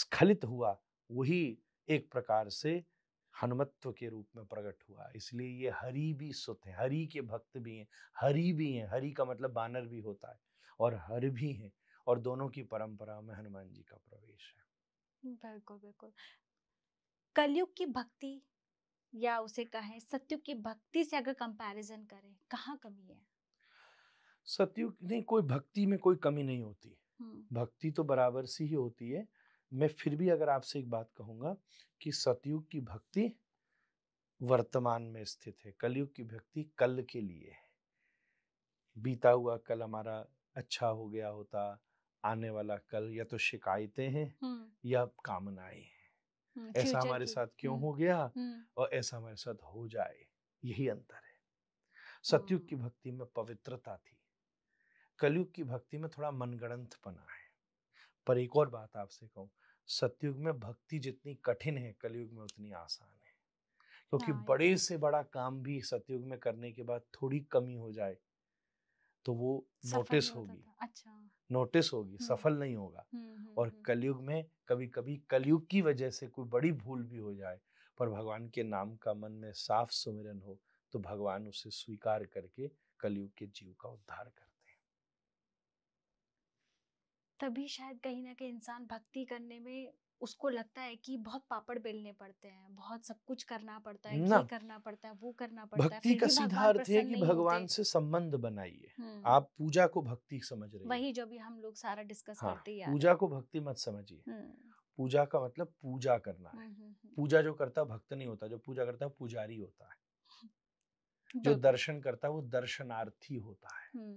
स्खलित हुआ वही एक प्रकार से हनुमत्व के रूप में प्रकट हुआ इसलिए ये हरि भी सुत हैं हरि के भक्त भी हैं हरि भी हैं हरि का मतलब बानर भी होता है और हर भी हैं और दोनों की परंपरा में हनुमान जी का प्रवेश है बिल्कुल बिल्कुल कलयुग की भक्ति या उसे कहें सत्युग की भक्ति से अगर कंपैरिजन करें कहाँ कमी है सत्युग नहीं कोई भक्ति में कोई कमी नहीं होती भक्ति तो बराबर सी ही होती है मैं फिर भी अगर आपसे एक बात कहूंगा कि सतयुग की भक्ति वर्तमान में स्थित है कलयुग की भक्ति कल के लिए है बीता हुआ कल हमारा अच्छा हो गया होता आने वाला कल या तो शिकायतें हैं या कामनाएं हैं ऐसा हमारे साथ क्यों हो गया और ऐसा हमारे साथ हो जाए यही अंतर है सतयुग की भक्ति में पवित्रता थी कलयुग की भक्ति में थोड़ा मनगणंतपना है पर एक और बात आपसे कहूँ सत्युग में भक्ति जितनी कठिन है कलयुग में उतनी आसान है क्योंकि हाँ, बड़े तो से बड़ा काम भी सत्युग में करने के बाद थोड़ी कमी हो जाए तो वो नोटिस होगी अच्छा नोटिस होगी सफल नहीं होगा और कलयुग में कभी कभी कलयुग की वजह से कोई बड़ी भूल भी हो जाए पर भगवान के नाम का मन में साफ सुमिरन हो तो भगवान उसे स्वीकार करके कलयुग के जीव का उद्धार कर तभी शायद कहीं ना कहीं इंसान भक्ति करने में उसको लगता है कि बहुत पापड़ बेलने पड़ते हैं बहुत सब कुछ करना पड़ता है ना। करना पड़ता है वो करना पड़ता भक्ति है भक्ति का सीधा अर्थ है कि भगवान से संबंध बनाइए आप पूजा को भक्ति समझ रहे वही जो भी हम लोग सारा डिस्कस हाँ, करते हैं पूजा को भक्ति मत समझिए पूजा का मतलब पूजा करना है पूजा जो करता है भक्त नहीं होता जो पूजा करता है पुजारी होता है [laughs] जो दर्शन करता है वो दर्शनार्थी होता है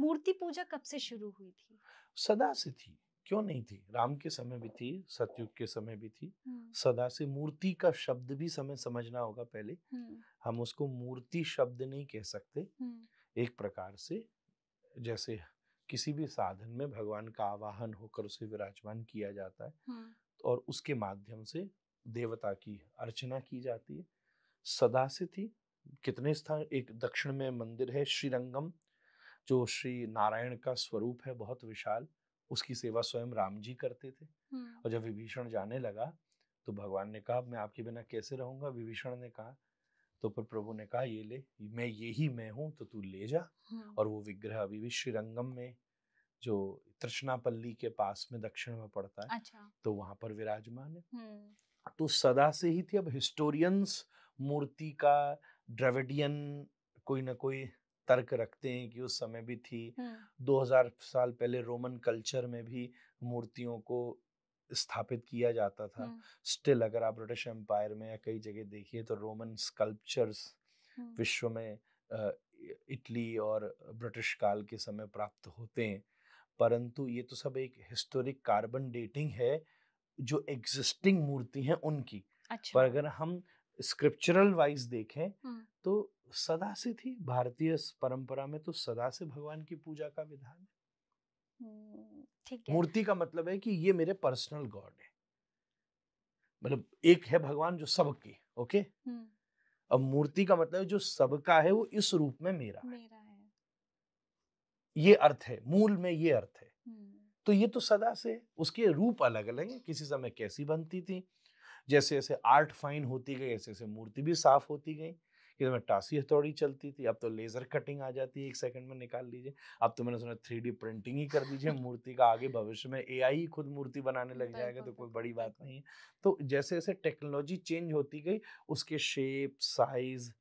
मूर्ति पूजा कब से शुरू हुई थी सदा से थी क्यों नहीं थी राम के समय भी थी सतयुग के समय भी थी सदा से मूर्ति का शब्द भी समय समझना होगा पहले हम उसको मूर्ति शब्द नहीं कह सकते एक प्रकार से जैसे किसी भी साधन में भगवान का आवाहन होकर उसे विराजमान किया जाता है और उसके माध्यम से देवता की अर्चना की जाती है सदा से थी कितने स्थान एक दक्षिण में मंदिर है श्रीरंगम जो श्री नारायण का स्वरूप है बहुत विशाल उसकी सेवा स्वयं राम जी करते थे और जब विभीषण जाने लगा तो भगवान ने कहा मैं आपके बिना कैसे रहूंगा विभीषण ने कहा तो पर प्रभु ने कहा ये ले मैं ही मैं हूँ तो तू ले जा और वो विग्रह अभी भी श्रीरंगम में जो तृष्णापल्ली के पास में दक्षिण में पड़ता है अच्छा। तो वहां पर विराजमान है तो सदा से ही थी अब हिस्टोरियंस मूर्ति का ड्रेविडियन कोई ना कोई तर्क रखते हैं कि उस समय भी थी 2000 हाँ। साल पहले रोमन कल्चर में भी मूर्तियों को स्थापित किया जाता था हाँ। स्टिल अगर आप ब्रिटिश एम्पायर में या कई जगह देखिए तो रोमन स्कल्पचर्स हाँ। विश्व में इटली और ब्रिटिश काल के समय प्राप्त होते हैं परंतु ये तो सब एक हिस्टोरिक कार्बन डेटिंग है जो एग्जिस्टिंग मूर्ति है उनकी अच्छा। पर अगर हम स्क्रिप्चरल वाइज देखें तो सदा से थी भारतीय परंपरा में तो सदा से भगवान की पूजा का विधान है ठीक है मूर्ति का मतलब है कि ये मेरे पर्सनल गॉड है मतलब एक है भगवान जो सबके ओके अब मूर्ति का मतलब जो सबका है वो इस रूप में मेरा, मेरा है ये अर्थ है मूल में ये अर्थ है तो ये तो सदा से उसके रूप अलग अलग है किसी समय कैसी बनती थी जैसे जैसे आर्ट फाइन होती गई ऐसे ऐसे मूर्ति भी साफ होती गई कि तो मैं टासी हथौड़ी चलती थी अब तो लेजर कटिंग आ जाती है एक सेकंड में निकाल लीजिए अब तो मैंने सुना थ्री प्रिंटिंग ही कर दीजिए [laughs] मूर्ति का आगे भविष्य में ए ही खुद मूर्ति बनाने लग जाएगा तो कोई बड़ी बात नहीं है तो जैसे जैसे टेक्नोलॉजी चेंज होती गई उसके शेप साइज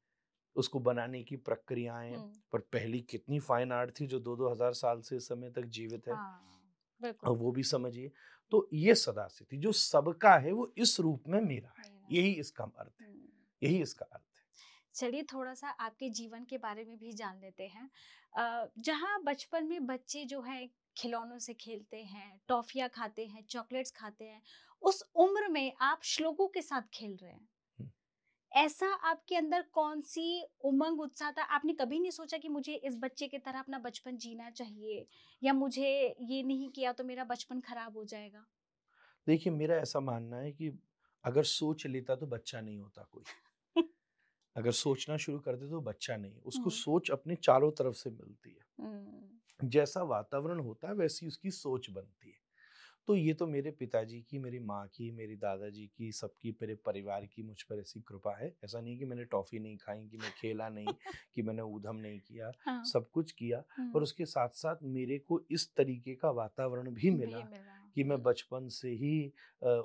उसको बनाने की प्रक्रियाएं पर पहली कितनी फाइन आर्ट थी जो दो दो हजार साल से इस समय तक जीवित है हाँ, और वो भी समझिए तो ये सदा स्थिति जो सबका है वो इस रूप में मेरा है यही इसका अर्थ है यही इसका अर्थ चलिए थोड़ा सा आपके जीवन के बारे में भी जान लेते हैं जहाँ बचपन में बच्चे जो है खिलौनों से खेलते हैं टॉफियाँ खाते हैं चॉकलेट्स खाते हैं उस उम्र में आप श्लोकों के साथ खेल रहे हैं ऐसा आपके अंदर कौन सी उमंग उत्साह था आपने कभी नहीं सोचा कि मुझे इस बच्चे की तरह अपना बचपन जीना चाहिए या मुझे ये नहीं किया तो मेरा बचपन खराब हो जाएगा देखिए मेरा ऐसा मानना है कि अगर सोच लेता तो बच्चा नहीं होता कोई अगर सोचना शुरू कर दे तो बच्चा नहीं उसको हम्म। सोच अपने चारों तरफ से मिलती है हम्म। जैसा वातावरण होता है वैसी उसकी सोच बनती है तो ये तो मेरे पिताजी की मेरी माँ की मेरी दादाजी की सबकी मेरे परिवार की मुझ पर ऐसी कृपा है ऐसा नहीं कि मैंने टॉफी नहीं खाई कि मैं खेला नहीं [laughs] कि मैंने ऊधम नहीं किया हाँ। सब कुछ किया और हम्म। उसके साथ साथ मेरे को इस तरीके का वातावरण भी मिला, कि मैं हाँ। बचपन से ही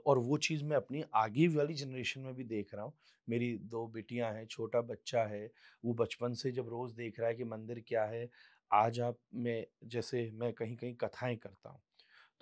और वो चीज़ मैं अपनी आगे वाली जनरेशन में भी देख रहा हूँ मेरी दो बेटियाँ हैं छोटा बच्चा है वो बचपन से जब रोज़ देख रहा है कि मंदिर क्या है आज आप में जैसे मैं कहीं कहीं कथाएं करता हूँ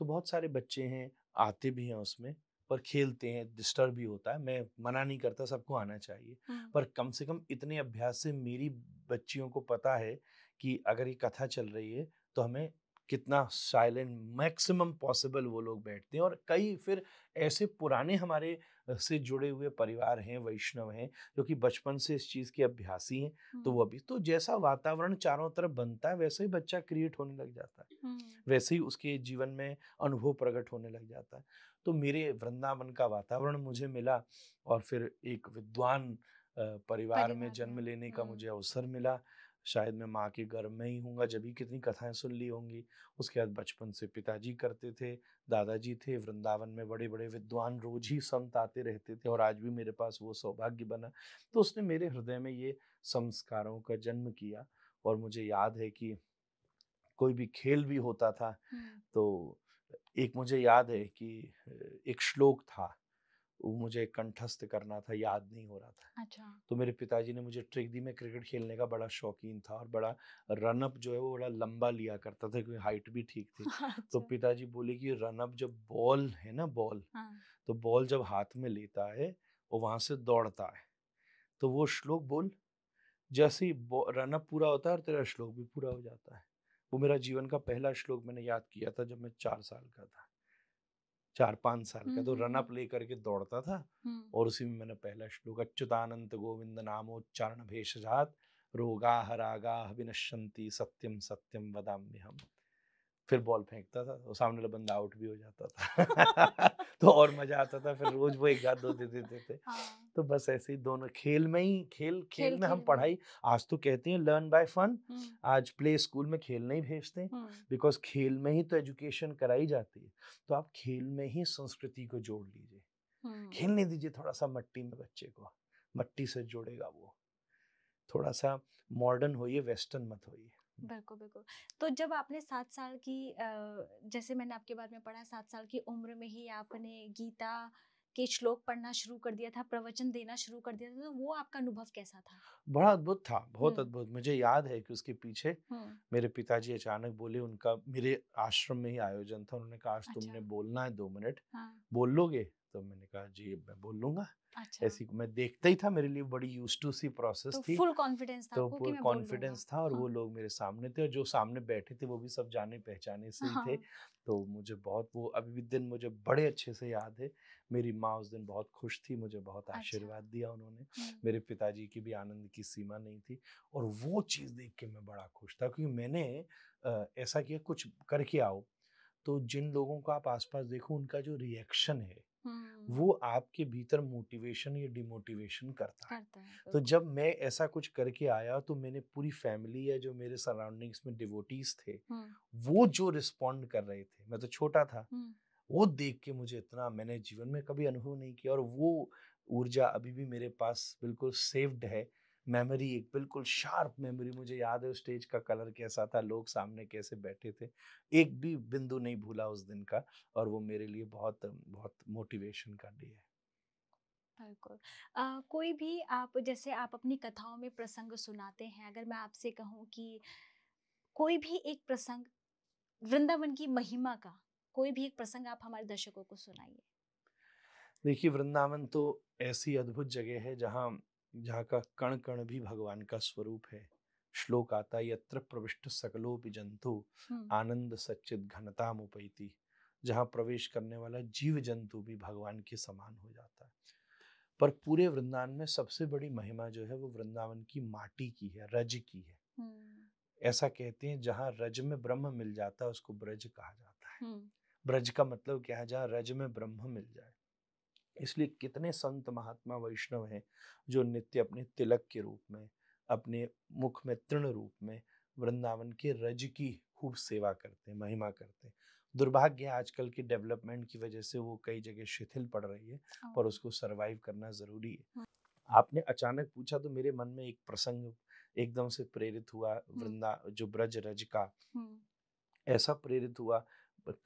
तो बहुत सारे बच्चे हैं आते भी हैं उसमें पर खेलते हैं डिस्टर्ब भी होता है मैं मना नहीं करता सबको आना चाहिए हाँ। पर कम से कम इतने अभ्यास से मेरी बच्चियों को पता है कि अगर ये कथा चल रही है तो हमें कितना साइलेंट मैक्सिमम पॉसिबल वो लोग बैठते हैं और कई फिर ऐसे पुराने हमारे से जुड़े हुए परिवार हैं वैष्णव हैं जो कि बचपन से इस चीज़ के अभ्यासी हैं तो वो अभी तो जैसा वातावरण चारों तरफ बनता है वैसे ही बच्चा क्रिएट होने लग जाता है वैसे ही उसके जीवन में अनुभव प्रकट होने लग जाता है तो मेरे वृंदावन का वातावरण मुझे मिला और फिर एक विद्वान परिवार में जन्म लेने का मुझे अवसर मिला शायद मैं माँ के गर्भ में ही हूँगा जब ही कितनी कथाएं सुन ली होंगी उसके बाद बचपन से पिताजी करते थे दादाजी थे वृंदावन में बड़े बड़े विद्वान रोज ही संत आते रहते थे और आज भी मेरे पास वो सौभाग्य बना तो उसने मेरे हृदय में ये संस्कारों का जन्म किया और मुझे याद है कि कोई भी खेल भी होता था तो एक मुझे याद है कि एक श्लोक था वो मुझे कंठस्थ करना था याद नहीं हो रहा था अच्छा तो मेरे पिताजी ने मुझे ट्रिक दी मैं क्रिकेट खेलने का बड़ा शौकीन था और बड़ा रनअप जो है वो बड़ा लंबा लिया करता था क्योंकि हाइट भी ठीक थी [laughs] तो अच्छा। तो पिताजी बोले कि रनअप जब बॉल है ना बॉल हाँ। तो बॉल जब हाथ में लेता है और वहां से दौड़ता है तो वो श्लोक बोल जैसे ही रनअप पूरा होता है और तेरा श्लोक भी पूरा हो जाता है वो मेरा जीवन का पहला श्लोक मैंने याद किया था जब मैं चार साल का था चार पांच साल का तो हम्म। रन अप लेकर के दौड़ता था हम्म। और उसी में मैंने पहला श्लोक अच्युतानंद गोविंद नामोच्चारण भेषजात रोगा हरागा विनश्यंती सत्यम सत्यम वदाम्य हम फिर बॉल फेंकता था तो सामने वाला बंदा आउट भी हो जाता था [laughs] [laughs] तो और मजा आता था फिर रोज वो एक हाथ दो दे देते थे हाँ। तो बस ऐसे ही दोनों खेल में ही खेल खेल, खेल में हम पढ़ाई आज तो कहते हैं लर्न बाय फन आज प्ले स्कूल में खेल नहीं भेजते बिकॉज खेल में ही तो एजुकेशन कराई जाती है तो आप खेल में ही संस्कृति को जोड़ लीजिए खेलने दीजिए थोड़ा सा मट्टी में बच्चे को मट्टी से जोड़ेगा वो थोड़ा सा मॉडर्न होइए वेस्टर्न मत होइए बिल्कुल बिल्कुल तो जब आपने सात साल की जैसे मैंने आपके बारे में पढ़ा सात साल की उम्र में ही आपने गीता के श्लोक पढ़ना शुरू कर दिया था प्रवचन देना शुरू कर दिया था तो वो आपका अनुभव कैसा था बड़ा अद्भुत था बहुत हम्म। अद्भुत मुझे याद है कि उसके पीछे हम्म। मेरे पिताजी अचानक बोले उनका मेरे आश्रम में ही आयोजन था उन्होंने कहा आज अच्छा। तुमने बोलना है दो मिनट हाँ। बोल लोगे तो मैंने कहा जी मैं बोल लूंगा अच्छा। ऐसी मैं देखता ही था मेरे लिए बड़ी यूज टू सी प्रोसेस तो थी फुल कॉन्फिडेंस था तो फुल कॉन्फिडेंस था और हाँ। वो लोग मेरे सामने थे और जो सामने बैठे थे वो भी सब जाने पहचाने से हाँ। ही थे हाँ। तो मुझे बहुत वो अभी भी दिन मुझे बड़े अच्छे से याद है मेरी माँ उस दिन बहुत खुश थी मुझे बहुत अच्छा। आशीर्वाद दिया उन्होंने मेरे पिताजी की भी आनंद की सीमा नहीं थी और वो चीज़ देख के मैं बड़ा खुश था क्योंकि मैंने ऐसा किया कुछ करके आओ तो जिन लोगों को आप आसपास देखो उनका जो रिएक्शन है हम्म। वो आपके भीतर मोटिवेशन या डिमोटिवेशन करता, है, है तो जब मैं ऐसा कुछ करके आया तो मैंने पूरी फैमिली या जो मेरे सराउंडिंग्स में डिवोटीज थे हम्म। वो जो रिस्पॉन्ड कर रहे थे मैं तो छोटा था हम्म। वो देख के मुझे इतना मैंने जीवन में कभी अनुभव नहीं किया और वो ऊर्जा अभी भी मेरे पास बिल्कुल सेव्ड है मेमोरी एक बिल्कुल शार्प मेमोरी मुझे याद है उस स्टेज का कलर कैसा था लोग सामने कैसे बैठे थे एक भी बिंदु नहीं भूला उस दिन का और वो मेरे लिए बहुत बहुत मोटिवेशन का डे है बिल्कुल कोई भी आप जैसे आप अपनी कथाओं में प्रसंग सुनाते हैं अगर मैं आपसे कहूँ कि कोई भी एक प्रसंग वृंदावन की महिमा का कोई भी एक प्रसंग आप हमारे दर्शकों को सुनाइए देखिए वृंदावन तो ऐसी अद्भुत जगह है जहाँ जहाँ का कण कण भी भगवान का स्वरूप है श्लोक आता यत्र प्रविष्ट सकलोपि जंतु आनंद सच्चित घनता मुपैती जहाँ प्रवेश करने वाला जीव जंतु भी भगवान के समान हो जाता है पर पूरे वृंदावन में सबसे बड़ी महिमा जो है वो वृंदावन की माटी की है रज की है ऐसा कहते हैं जहाँ रज में ब्रह्म मिल जाता है उसको ब्रज कहा जाता है ब्रज का मतलब क्या है जहाँ रज में ब्रह्म मिल जाए इसलिए कितने संत महात्मा वैष्णव हैं जो नित्य अपने तिलक के रूप में अपने मुख में तृण रूप में वृंदावन के रज की खूब सेवा करते हैं महिमा करते हैं दुर्भाग्य आजकल के डेवलपमेंट की वजह से वो कई जगह शिथिल पड़ रही है पर हाँ। उसको सरवाइव करना जरूरी है हाँ। आपने अचानक पूछा तो मेरे मन में एक प्रसंग एकदम से प्रेरित हुआ वृंदा जो ब्रज रज का ऐसा प्रेरित हुआ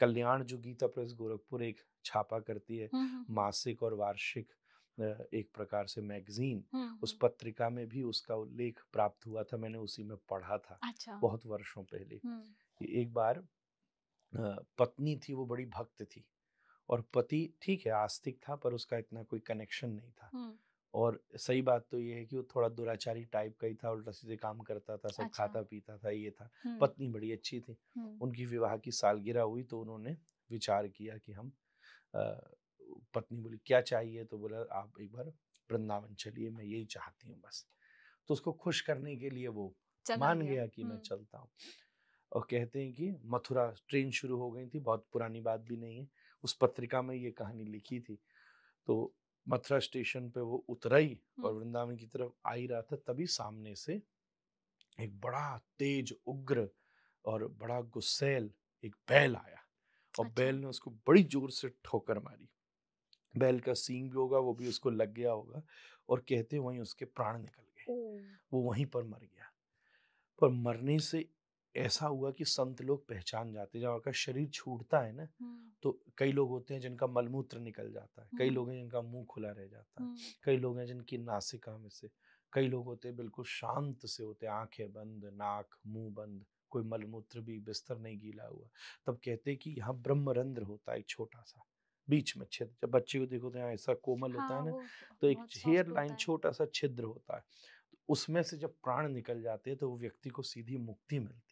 कल्याण गीता प्रेस गोरखपुर एक छापा करती है मासिक और वार्षिक एक प्रकार से मैगजीन उस पत्रिका में भी उसका उल्लेख प्राप्त हुआ था मैंने उसी में पढ़ा था अच्छा। बहुत वर्षों पहले एक बार पत्नी थी वो बड़ी भक्त थी और पति ठीक है आस्तिक था पर उसका इतना कोई कनेक्शन नहीं था और सही बात तो ये है कि वो थोड़ा दुराचारी टाइप का ही था उल्टा सीधे काम करता था सब अच्छा। खाता पीता था ये था पत्नी बड़ी अच्छी थी उनकी विवाह की सालगिरह हुई तो उन्होंने विचार किया कि हम आ, पत्नी बोली क्या चाहिए तो बोला आप एक बार वृंदावन चलिए मैं यही चाहती हूँ बस तो उसको खुश करने के लिए वो मान गया, गया कि मैं चलता हूँ और कहते हैं कि मथुरा ट्रेन शुरू हो गई थी बहुत पुरानी बात भी नहीं है उस पत्रिका में ये कहानी लिखी थी तो मथुरा स्टेशन पे वो उतरा ही और वृंदावन की तरफ आ ही रहा था तभी सामने से एक बड़ा तेज उग्र और बड़ा गुस्सेल एक बैल आया और अच्छा। बैल ने उसको बड़ी जोर से ठोकर मारी बैल का सींग भी होगा वो भी उसको लग गया होगा और कहते वहीं उसके प्राण निकल गए वो वहीं पर मर गया पर मरने से ऐसा हुआ कि संत लोग पहचान जाते हैं जब आपका शरीर छूटता है ना तो कई लोग होते हैं जिनका मलमूत्र निकल जाता है कई लोग हैं जिनका मुंह खुला रह जाता है कई लोग हैं जिनकी नासिका में से कई लोग होते हैं बिल्कुल शांत से होते हैं आंखें बंद नाक मुंह बंद कोई मलमूत्र भी बिस्तर नहीं गीला हुआ तब कहते हैं कि यहाँ ब्रह्मरंध्र होता है एक छोटा सा बीच में छिद्र जब बच्चे को देखो तो यहाँ ऐसा कोमल हाँ, तो होता है ना तो एक हेयर लाइन छोटा सा छिद्र होता है तो उसमें से जब प्राण निकल जाते हैं तो वो व्यक्ति को सीधी मुक्ति मिलती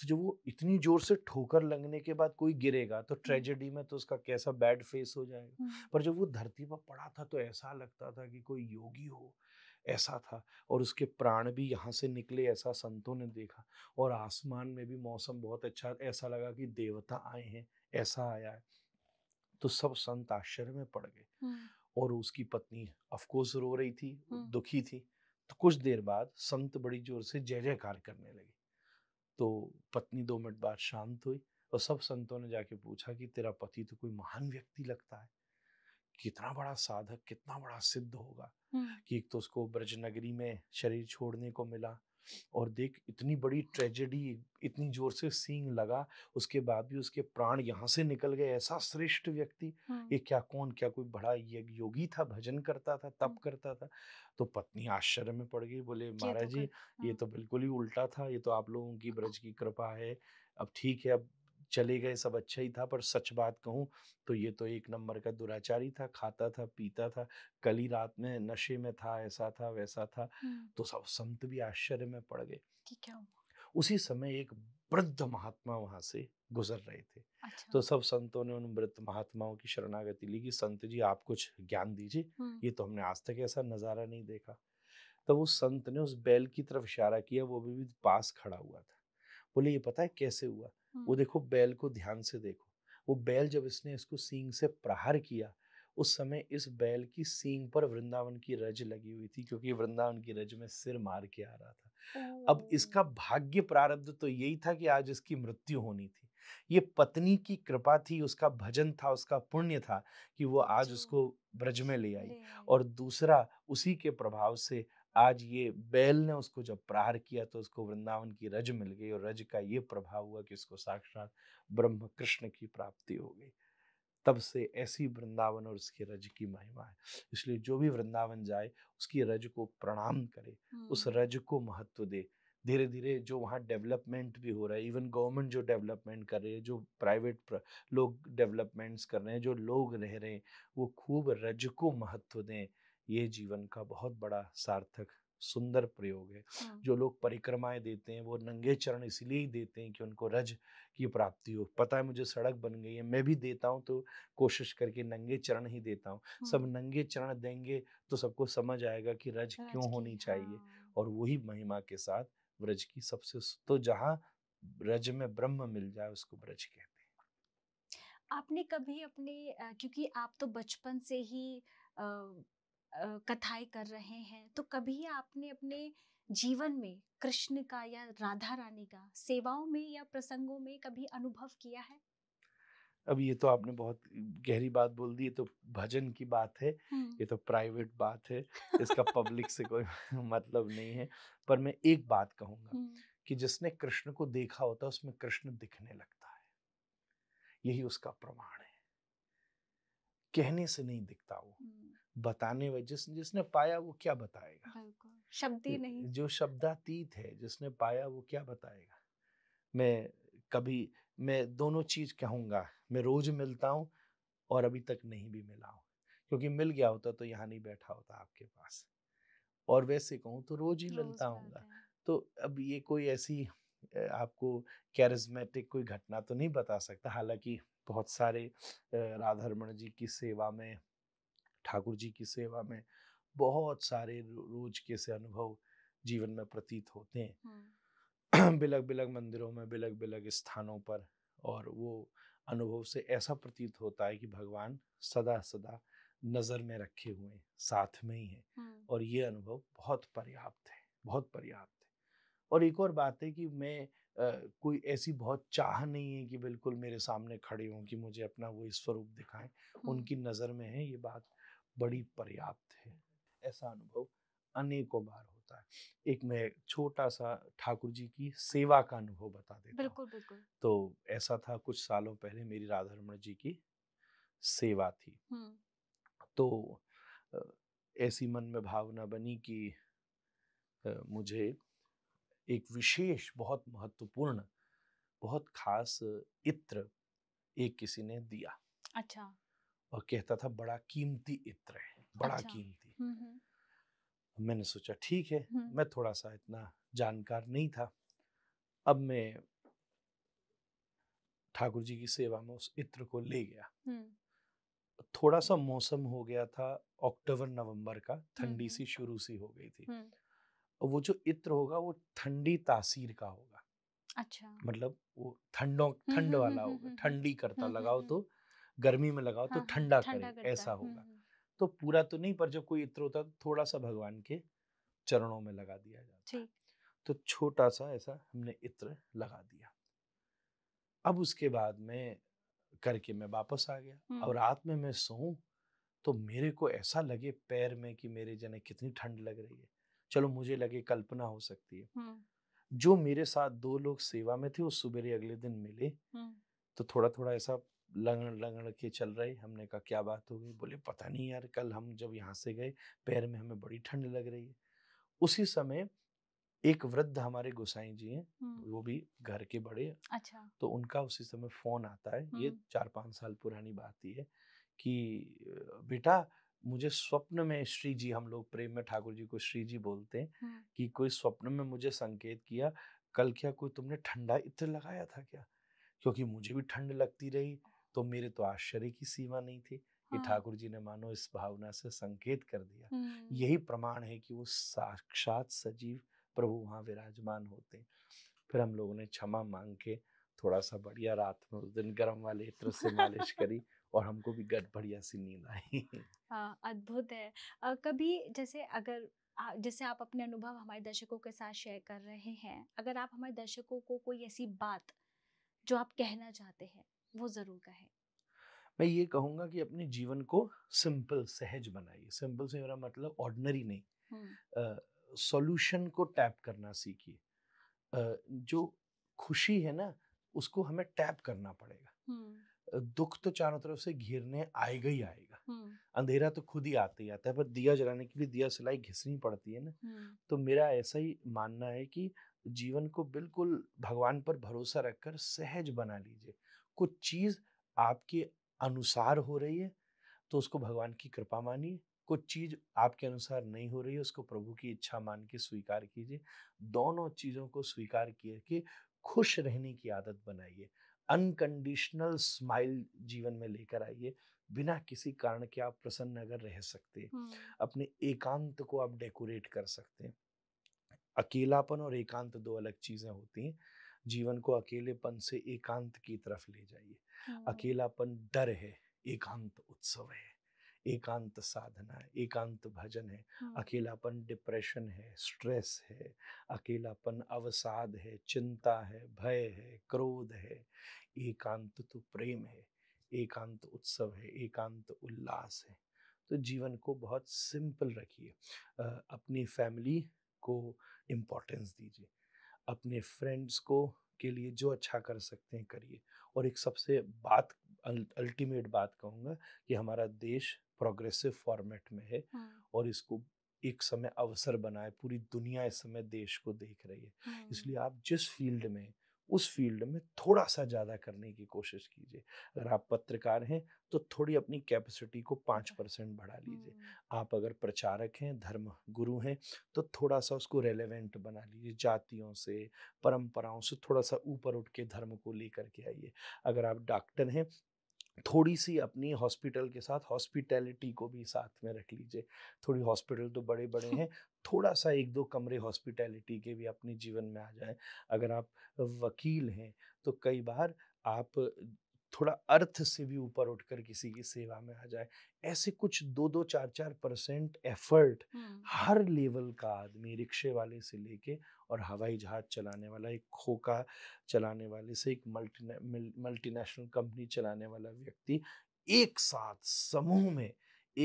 तो जब वो इतनी जोर से ठोकर लगने के बाद कोई गिरेगा तो ट्रेजेडी में तो उसका कैसा बैड फेस हो जाएगा पर जब वो धरती पर पड़ा था तो ऐसा लगता था कि कोई योगी हो ऐसा था और उसके प्राण भी यहाँ से निकले ऐसा संतों ने देखा और आसमान में भी मौसम बहुत अच्छा ऐसा लगा कि देवता आए हैं ऐसा आया है तो सब संत आश्चर्य में पड़ गए और उसकी पत्नी अफकोर्स रो रही थी दुखी थी तो कुछ देर बाद संत बड़ी जोर से जय जयकार करने लगी तो पत्नी दो मिनट बाद शांत हुई और सब संतों ने जाके पूछा कि तेरा पति तो कोई महान व्यक्ति लगता है कितना बड़ा साधक कितना बड़ा सिद्ध होगा हम्म। कि एक तो उसको ब्रजनगरी में शरीर छोड़ने को मिला और देख इतनी बड़ी ट्रेजेडी इतनी जोर से सींग लगा उसके बाद भी उसके प्राण यहाँ से निकल गए ऐसा श्रेष्ठ व्यक्ति हाँ। ये क्या कौन क्या कोई बड़ा ये योगी था भजन करता था तप हाँ। करता था तो पत्नी आश्चर्य में पड़ गई बोले तो महाराज जी ये हाँ। तो बिल्कुल ही उल्टा था ये तो आप लोगों की ब्रज की कृपा है अब ठीक है अब चले गए सब अच्छा ही था पर सच बात कहूँ तो ये तो एक नंबर का दुराचारी था खाता था पीता था कल ही रात में नशे में था ऐसा था वैसा था तो सब संत भी आश्चर्य में पड़ गए उसी समय एक वृद्ध महात्मा वहां से गुजर रहे थे अच्छा। तो सब संतों ने उन वृद्ध महात्माओं की शरणागति ली कि संत जी आप कुछ ज्ञान दीजिए ये तो हमने आज तक ऐसा नज़ारा नहीं देखा तब तो उस संत ने उस बैल की तरफ इशारा किया वो भी, भी पास खड़ा हुआ था बोले ये पता है कैसे हुआ वो देखो बैल को ध्यान से देखो वो बैल जब इसने इसको सींग से प्रहार किया उस समय इस बैल की सींग पर वृंदावन की रज लगी हुई थी क्योंकि वृंदावन की रज में सिर मार के आ रहा था अब इसका भाग्य प्रारब्ध तो यही था कि आज इसकी मृत्यु होनी थी ये पत्नी की कृपा थी उसका भजन था उसका पुण्य था कि वो आज अच्छा। उसको ब्रज में ले आई और दूसरा उसी के प्रभाव से आज ये बैल ने उसको जब प्रहार किया तो उसको वृंदावन की रज मिल गई और रज का ये प्रभाव हुआ कि उसको साक्षात ब्रह्म कृष्ण की प्राप्ति हो गई तब से ऐसी वृंदावन और उसकी रज की महिमा है इसलिए जो भी वृंदावन जाए उसकी रज को प्रणाम करे उस रज को महत्व दे धीरे धीरे जो वहाँ डेवलपमेंट भी हो रहा है इवन गवर्नमेंट जो डेवलपमेंट कर रही है जो प्राइवेट प्र, लोग डेवलपमेंट्स कर रहे हैं जो लोग रह रहे हैं वो खूब रज को महत्व दें ये जीवन का बहुत बड़ा सार्थक सुंदर प्रयोग है हाँ। जो लोग परिक्रमाएं देते हैं वो नंगे चरण इसलिए ही देते हैं कि उनको रज की प्राप्ति हो पता है मुझे सड़क बन गई है मैं भी देता हूं तो कोशिश करके नंगे चरण ही देता हूं सब हाँ। नंगे चरण देंगे तो सबको समझ आएगा कि रज, रज क्यों होनी चाहिए हाँ। और वही महिमा के साथ व्रज की सबसे तो जहाँ ब्रज में ब्रह्म मिल जाए उसको ब्रज कहते हैं आपने कभी अपने क्योंकि आप तो बचपन से ही कथाएं कर रहे हैं तो कभी आपने अपने जीवन में कृष्ण का या राधा रानी का सेवाओं में या प्रसंगों में कभी अनुभव किया है अब ये तो आपने बहुत गहरी बात बोल दी ये तो भजन की बात है ये तो प्राइवेट बात है इसका पब्लिक से कोई [laughs] [laughs] मतलब नहीं है पर मैं एक बात कहूंगा कि जिसने कृष्ण को देखा होता है उसमें कृष्ण दिखने लगता है यही उसका प्रमाण है कहने से नहीं दिखता वो बताने वाले जिस जिसने पाया वो क्या बताएगा शब्द ही नहीं जो शब्दातीत है जिसने पाया वो क्या बताएगा मैं कभी मैं दोनों चीज कहूंगा मैं रोज मिलता हूँ और अभी तक नहीं भी मिला हूँ क्योंकि मिल गया होता तो यहाँ नहीं बैठा होता आपके पास और वैसे कहूँ तो रोज ही रोज मिलता हूँ तो अब ये कोई ऐसी आपको कैरिज्मेटिक कोई घटना तो नहीं बता सकता हालांकि बहुत सारे राधा रमण जी की सेवा में ठाकुर जी की सेवा में बहुत सारे रोज के से अनुभव जीवन में प्रतीत होते हैं [clears throat] बिलग बिलग मंदिरों में बिलग बिलग स्थानों पर और वो अनुभव से ऐसा प्रतीत होता है कि भगवान सदा सदा नजर में रखे हुए साथ में ही है और ये अनुभव बहुत पर्याप्त है बहुत पर्याप्त है और एक और बात है कि मैं आ, कोई ऐसी बहुत चाह नहीं है कि बिल्कुल मेरे सामने खड़े हों कि मुझे अपना वो स्वरूप दिखाएं उनकी नज़र में है ये बात बड़ी पर्याप्त है ऐसा अनुभव अनेकों बार होता है एक मैं छोटा सा ठाकुर जी की सेवा का अनुभव बता देता बिल्कुल बिल्कुल तो ऐसा था कुछ सालों पहले मेरी राधा रमन जी की सेवा थी तो ऐसी मन में भावना बनी कि मुझे एक विशेष बहुत महत्वपूर्ण बहुत खास इत्र एक किसी ने दिया अच्छा और कहता था बड़ा कीमती इत्र है बड़ा अच्छा। कीमती मैंने सोचा ठीक है मैं थोड़ा सा इतना जानकार नहीं था अब मैं ठाकुर जी की सेवा में उस इत्र को ले गया थोड़ा सा मौसम हो गया था अक्टूबर नवंबर का ठंडी सी शुरू सी हो गई थी और वो जो इत्र होगा वो ठंडी तासीर का होगा अच्छा मतलब वो ठंडो ठंड वाला होगा ठंडी करता लगाओ तो गर्मी में लगाओ तो हाँ, तो ठंडा करे ऐसा होगा हम्म। तो पूरा तो नहीं पर जब कोई इत्र होता तो थोड़ा सा भगवान के चरणों में लगा दिया जाता है तो छोटा सा ऐसा हमने इत्र लगा दिया अब उसके बाद में करके मैं वापस आ गया और हम्म। रात में मैं सोऊं तो मेरे को ऐसा लगे पैर में कि मेरे जने कितनी ठंड लग रही है चलो मुझे लगे कल्पना हो सकती है हम्म। जो मेरे साथ दो लोग सेवा में थे वो सुबह अगले दिन मिले तो थोड़ा थोड़ा ऐसा लंगड़ लंगड़ के चल रहे हमने कहा क्या बात हो गई बोले पता नहीं यार कल हम जब यहाँ से गए पैर में हमें बड़ी ठंड लग रही है उसी समय एक वृद्ध हमारे गोसाई जी हैं वो भी घर के बड़े हैं अच्छा तो उनका उसी समय फोन आता है ये चार पांच साल पुरानी बात ही है कि बेटा मुझे स्वप्न में श्री जी हम लोग प्रेम में ठाकुर जी को श्री जी बोलते हैं कि कोई स्वप्न में मुझे संकेत किया कल क्या कोई तुमने ठंडा इत्र लगाया था क्या क्योंकि मुझे भी ठंड लगती रही तो मेरे तो आश्चर्य की सीमा नहीं थी कि हाँ। ठाकुर जी ने मानो इस भावना से संकेत कर दिया यही प्रमाण है कि वो साक्षात सजीव प्रभु वहाँ विराजमान होते हैं फिर हम लोगों ने क्षमा मांग के थोड़ा सा बढ़िया रात में उस दिन गर्म वाले इत्र से मालिश करी [laughs] और हमको भी गट बढ़िया सी नींद आई हाँ, अद्भुत है आ, कभी जैसे अगर जैसे आप अपने अनुभव हमारे दर्शकों के साथ शेयर कर रहे हैं अगर आप हमारे दर्शकों को कोई ऐसी बात जो आप कहना चाहते हैं वो ज़रूर कहें मैं ये कहूंगा कि अपने जीवन को सिंपल सहज बनाइए सिंपल से मेरा मतलब ऑर्डनरी नहीं सॉल्यूशन uh, को टैप करना सीखिए uh, जो खुशी है ना उसको हमें टैप करना पड़ेगा दुख तो चारों तरफ से घेरने आएगा ही आएगा अंधेरा तो खुद ही आते ही आता है पर दिया जलाने के लिए दिया सिलाई घिसनी पड़ती है ना तो मेरा ऐसा ही मानना है कि जीवन को बिल्कुल भगवान पर भरोसा रखकर सहज बना लीजिए कुछ चीज़ आपके अनुसार हो रही है तो उसको भगवान की कृपा मानिए कुछ चीज़ आपके अनुसार नहीं हो रही है उसको प्रभु की इच्छा मान के स्वीकार कीजिए दोनों चीज़ों को स्वीकार करके खुश रहने की आदत बनाइए अनकंडीशनल स्माइल जीवन में लेकर आइए बिना किसी कारण के आप प्रसन्न अगर रह सकते हैं अपने एकांत को आप डेकोरेट कर सकते हैं अकेलापन और एकांत दो अलग चीज़ें होती हैं जीवन को अकेलेपन से एकांत की तरफ ले जाइए हाँ। अकेलापन डर है एकांत उत्सव है एकांत साधना है एकांत भजन है हाँ। अकेलापन डिप्रेशन है स्ट्रेस है अकेलापन अवसाद है चिंता है भय है क्रोध है एकांत तो प्रेम है एकांत उत्सव है एकांत उल्लास है तो जीवन को बहुत सिंपल रखिए अपनी फैमिली को इम्पोर्टेंस दीजिए अपने फ्रेंड्स को के लिए जो अच्छा कर सकते हैं करिए और एक सबसे बात अल्टीमेट बात कहूँगा कि हमारा देश प्रोग्रेसिव फॉर्मेट में है हाँ। और इसको एक समय अवसर बनाए पूरी दुनिया इस समय देश को देख रही है हाँ। इसलिए आप जिस फील्ड में उस फील्ड में थोड़ा सा ज़्यादा करने की कोशिश कीजिए अगर आप पत्रकार हैं तो थोड़ी अपनी कैपेसिटी को पाँच अच्छा। परसेंट बढ़ा लीजिए आप अगर प्रचारक हैं धर्म गुरु हैं तो थोड़ा सा उसको रेलेवेंट बना लीजिए जातियों से परंपराओं से थोड़ा सा ऊपर उठ के धर्म को लेकर के आइए अगर आप डॉक्टर हैं थोड़ी सी अपनी हॉस्पिटल के साथ हॉस्पिटैलिटी को भी साथ में रख लीजिए थोड़ी हॉस्पिटल तो बड़े बड़े [laughs] हैं थोड़ा सा एक दो कमरे हॉस्पिटैलिटी के भी अपने जीवन में आ जाए अगर आप वकील हैं तो कई बार आप थोड़ा अर्थ से भी ऊपर उठकर किसी की सेवा में आ जाए ऐसे कुछ दो दो चार चार परसेंट एफर्ट हर लेवल का आदमी रिक्शे वाले से लेके और हवाई जहाज चलाने वाला एक खोका चलाने वाले से एक मल्टी मल्टीनेशनल कंपनी चलाने वाला व्यक्ति एक साथ समूह में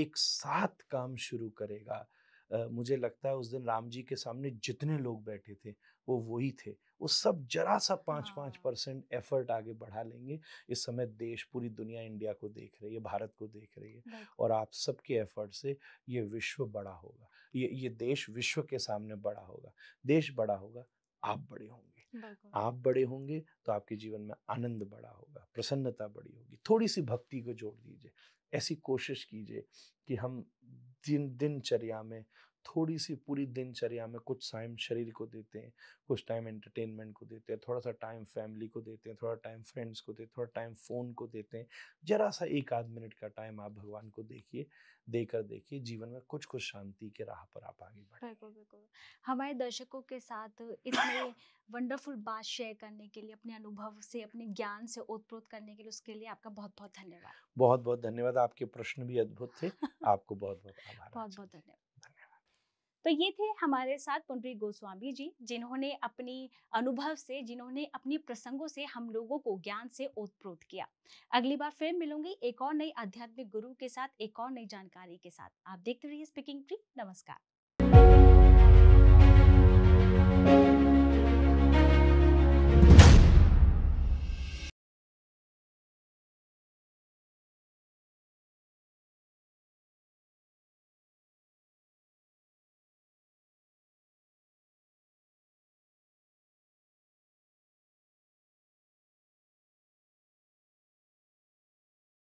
एक साथ काम शुरू करेगा मुझे लगता है उस दिन राम जी के सामने जितने लोग बैठे थे वो वही थे वो सब जरा सा पाँच पाँच हाँ। परसेंट एफर्ट आगे बढ़ा लेंगे इस समय देश पूरी दुनिया इंडिया को देख रही है भारत को देख रही है और आप सबके एफर्ट से ये विश्व बड़ा होगा ये ये देश विश्व के सामने बड़ा होगा देश बड़ा होगा आप बड़े होंगे आप बड़े होंगे तो आपके जीवन में आनंद बड़ा होगा प्रसन्नता बड़ी होगी थोड़ी सी भक्ति को जोड़ दीजिए ऐसी कोशिश कीजिए कि हम दिन दिनचर्या में थोड़ी सी पूरी दिनचर्या में कुछ टाइम शरीर को देते हैं कुछ टाइम एंटरटेनमेंट को देते हैं थोड़ा सा टाइम फैमिली को देते हैं थोड़ा टाइम फ्रेंड्स को देते हैं थोड़ा टाइम फ़ोन को देते हैं जरा सा एक आध मिनट का टाइम आप भगवान को देखिए देकर देखिए जीवन में कुछ कुछ शांति के राह पर आप आगे बढ़े बिल्कुल बिल्कुल हमारे दर्शकों के साथ इतने वंडरफुल बात शेयर करने के लिए अपने अनुभव से अपने ज्ञान से ओतप्रोत करने के लिए उसके लिए आपका बहुत बहुत धन्यवाद बहुत बहुत धन्यवाद आपके प्रश्न भी अद्भुत थे आपको बहुत बहुत बहुत बहुत धन्यवाद तो ये थे हमारे साथ पुंडरी गोस्वामी जी जिन्होंने अपनी अनुभव से जिन्होंने अपने प्रसंगों से हम लोगों को ज्ञान से ओतप्रोत किया अगली बार फिर मिलूंगी एक और नई आध्यात्मिक गुरु के साथ एक और नई जानकारी के साथ आप देखते रहिए स्पीकिंग ट्री नमस्कार